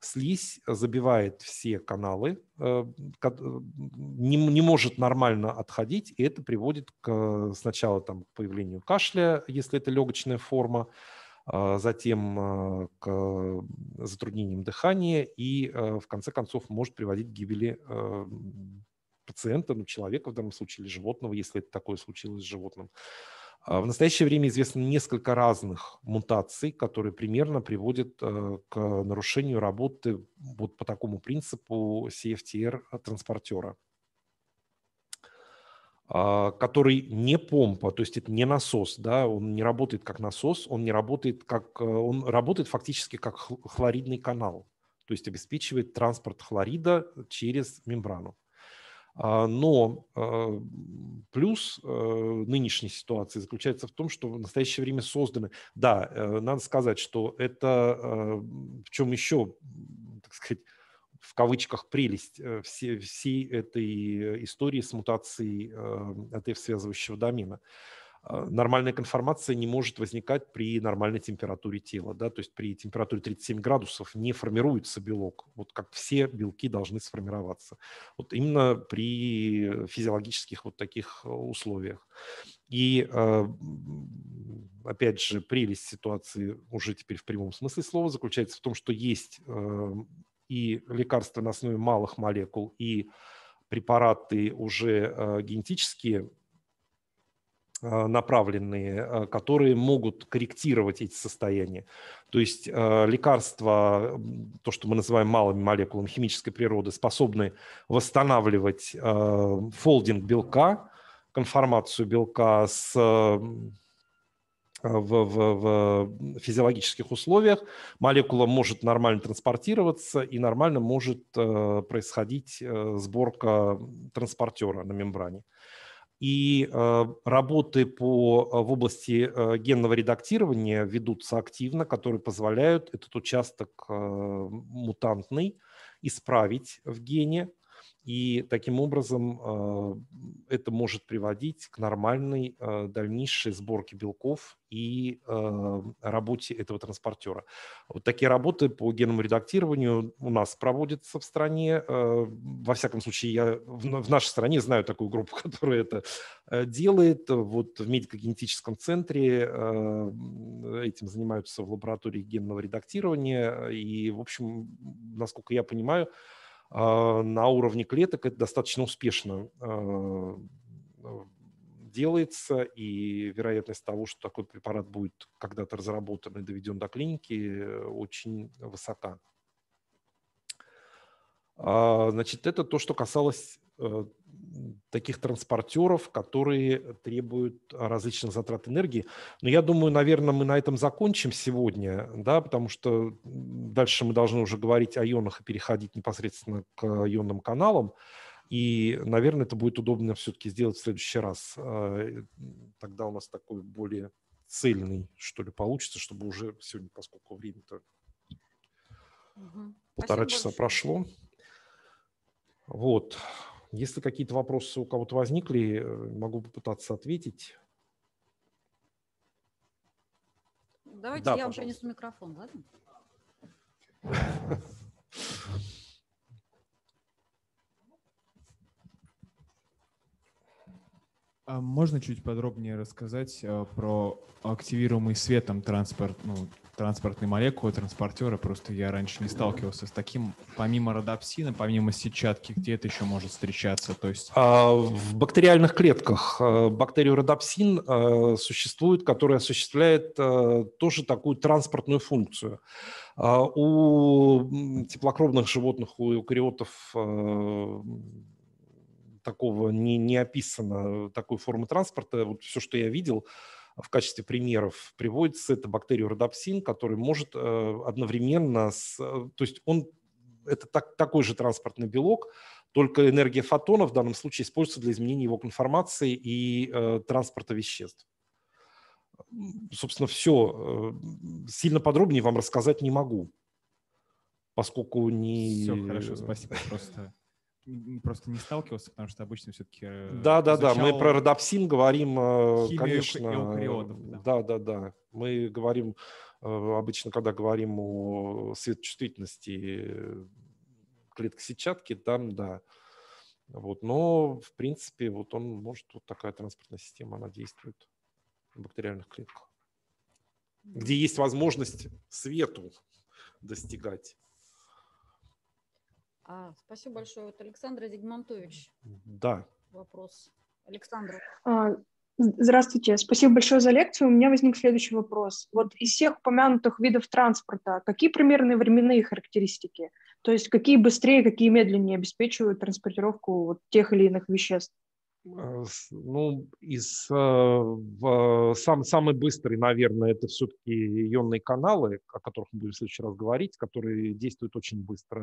Слизь э, забивает все каналы, э, не, не может нормально отходить, и это приводит к, сначала там, к появлению кашля, если это легочная форма, а затем к затруднениям дыхания и, в конце концов, может приводить к гибели пациента, ну, человека в данном случае, или животного, если это такое случилось с животным. А, в настоящее время известно несколько разных мутаций, которые примерно приводят э, к нарушению работы вот по такому принципу CFTR-транспортера а, который не помпа, то есть это не насос, да, он не работает как насос, он не работает как, э, он работает фактически как хлоридный канал, то есть обеспечивает транспорт хлорида через мембрану. А, но а, плюс а, нынешней ситуации заключается в том, что в настоящее время созданы, да, э, надо сказать, что это, в чем еще, так сказать, в кавычках прелесть э, всей, всей этой э, истории с мутацией АТФ-связывающего домена. А, нормальная конформация не может возникать при нормальной температуре тела. Да? То есть при температуре 37 градусов не формируется белок, вот как все белки должны сформироваться. Вот именно при э, физиологических вот таких э, условиях. И а, опять же, прелесть ситуации уже теперь в прямом смысле слова заключается в том, что есть а, и лекарства на основе малых молекул, и препараты уже генетические а, направленные, а, которые могут корректировать эти состояния. То есть а, лекарства, то, что мы называем малыми молекулами химической природы, способны восстанавливать фолдинг белка, конформацию белка с в, в, в физиологических условиях молекула может нормально транспортироваться и нормально может происходить сборка транспортера на мембране и э, работы по, э, в области э, генного редактирования ведутся активно, которые позволяют этот участок мутантный исправить в гене, и таким образом а, это может приводить к нормальной а, дальнейшей сборке белков и а, работе этого транспортера. Вот такие работы по генному редактированию у нас проводятся в стране. Во всяком случае, я в нашей стране знаю такую группу, которая это делает. Вот в медико-генетическом центре этим занимаются в лаборатории генного редактирования. И, в общем, насколько я понимаю, а, на уровне клеток это достаточно успешно а, а, делается, и вероятность того, что такой препарат будет когда-то разработан и доведен до клиники, э, очень высока. Значит, это то, что касалось э, таких транспортеров, которые требуют а, различных затрат энергии. Но я думаю, наверное, мы на этом закончим сегодня, да, потому что дальше мы должны уже говорить о ионах и переходить непосредственно к ионным каналам. И, наверное, это будет удобно все-таки сделать в следующий раз. А, тогда у нас такой более цельный, что ли, получится, чтобы уже сегодня, поскольку время-то угу. полтора Спасибо часа большое. прошло. Вот. Если какие-то вопросы у кого-то возникли, э, могу попытаться ответить. Давайте да, я пожалуйста. уже несу микрофон, ладно? А можно чуть подробнее рассказать э, про активируемый светом транспорт, ну, транспортной молекулы, транспортера. Просто я раньше не сталкивался с таким, помимо родопсина, помимо сетчатки, где это еще может встречаться? То есть... А, в бактериальных клетках э, бактерию родопсин э, существует, которая осуществляет э, тоже такую транспортную функцию. А, у теплокровных животных, у эукариотов такого не, не описано, такой формы транспорта. Вот все, что я видел, в качестве примеров приводится, это бактерию родопсин, который может э, одновременно с... Э, то есть он это так, такой же транспортный белок, только энергия фотона в данном случае используется для изменения его конформации и э, транспорта веществ. Собственно, все. Э, сильно подробнее вам рассказать не могу, поскольку не... Все хорошо, спасибо. Просто просто не сталкивался, потому что обычно все-таки... Э, да, да, да, мы про родопсин говорим, э, конечно... Да. да, да, Мы говорим, э, обычно, когда говорим о светочувствительности клеток сетчатки, там, да. Вот, но, в принципе, вот он может, вот такая транспортная система, она действует в бактериальных клетках. Где есть возможность свету достигать. А, спасибо большое. Вот Александра Зигмантович. Да. Вопрос. Александра. здравствуйте. Спасибо большое за лекцию. У меня возник следующий вопрос. Вот из всех упомянутых видов транспорта, какие примерные временные характеристики? То есть какие быстрее, какие медленнее обеспечивают транспортировку вот тех или иных веществ? Э, ну, из, э, в, э, сам, самый быстрый, наверное, это все-таки ионные каналы, о которых мы будем в следующий раз говорить, которые действуют очень быстро,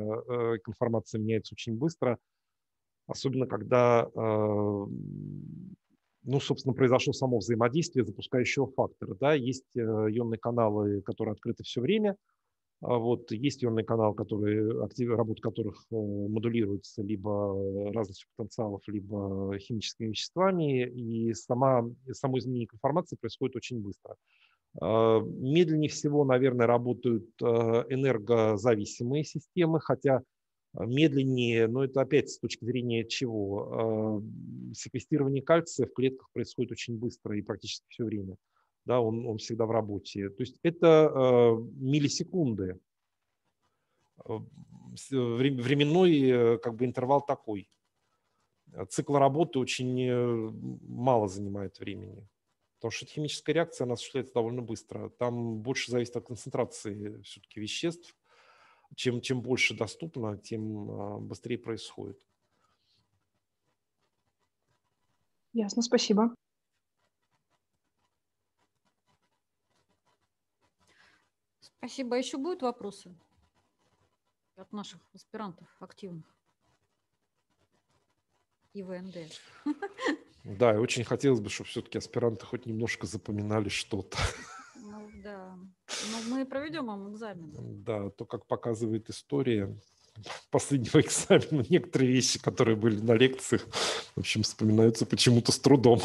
информация меняется очень быстро, особенно когда, ну, собственно, произошло само взаимодействие запускающего фактора. Да? Есть ионные каналы, которые открыты все время – а вот есть ионный канал, который, актив, работа которых э, модулируется либо э, разностью потенциалов, либо химическими веществами, и сама, само изменение конформации происходит очень быстро. А, медленнее всего, наверное, работают э, энергозависимые системы, хотя медленнее, но это опять с точки зрения чего. Секвестирование кальция в клетках происходит очень быстро и практически все время да, он, он всегда в работе. То есть это а, а, э, миллисекунды. Временной как бы интервал такой. А цикл работы очень э, мало занимает времени. Потому что химическая реакция, она осуществляется довольно быстро. Там больше зависит от концентрации все-таки веществ. Чем, чем больше доступно, тем быстрее происходит. Ясно, спасибо. Спасибо. А Еще будут вопросы от наших аспирантов активных? И ВНД. Да, и очень хотелось бы, чтобы все-таки аспиранты хоть немножко запоминали что-то. Ну да. Но ну, мы проведем вам экзамен. Да, то, как показывает история, последнего экзамена некоторые вещи, которые были на лекциях, в общем, вспоминаются почему-то с трудом.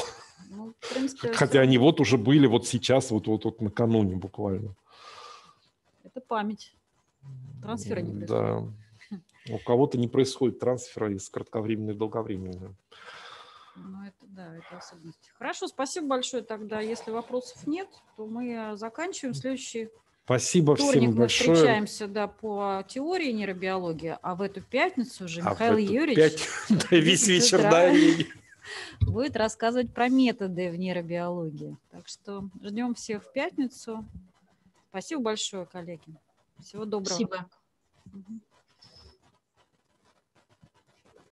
Ну, принципе, Хотя все... они вот уже были вот сейчас, вот, вот, вот накануне буквально это память. Трансфера не происходит. Да. У кого-то не происходит трансфера из кратковременной в долговременную. Ну, это да, это особенность. Хорошо, спасибо большое тогда. Если вопросов нет, то мы э, заканчиваем. Следующий Спасибо Вторник всем мы большое. встречаемся да, по теории нейробиологии, а в эту пятницу уже а Михаил Юрьевич весь вечер будет рассказывать про методы в нейробиологии. Так что ждем всех в пятницу. Спасибо большое, коллеги. Всего доброго. Спасибо.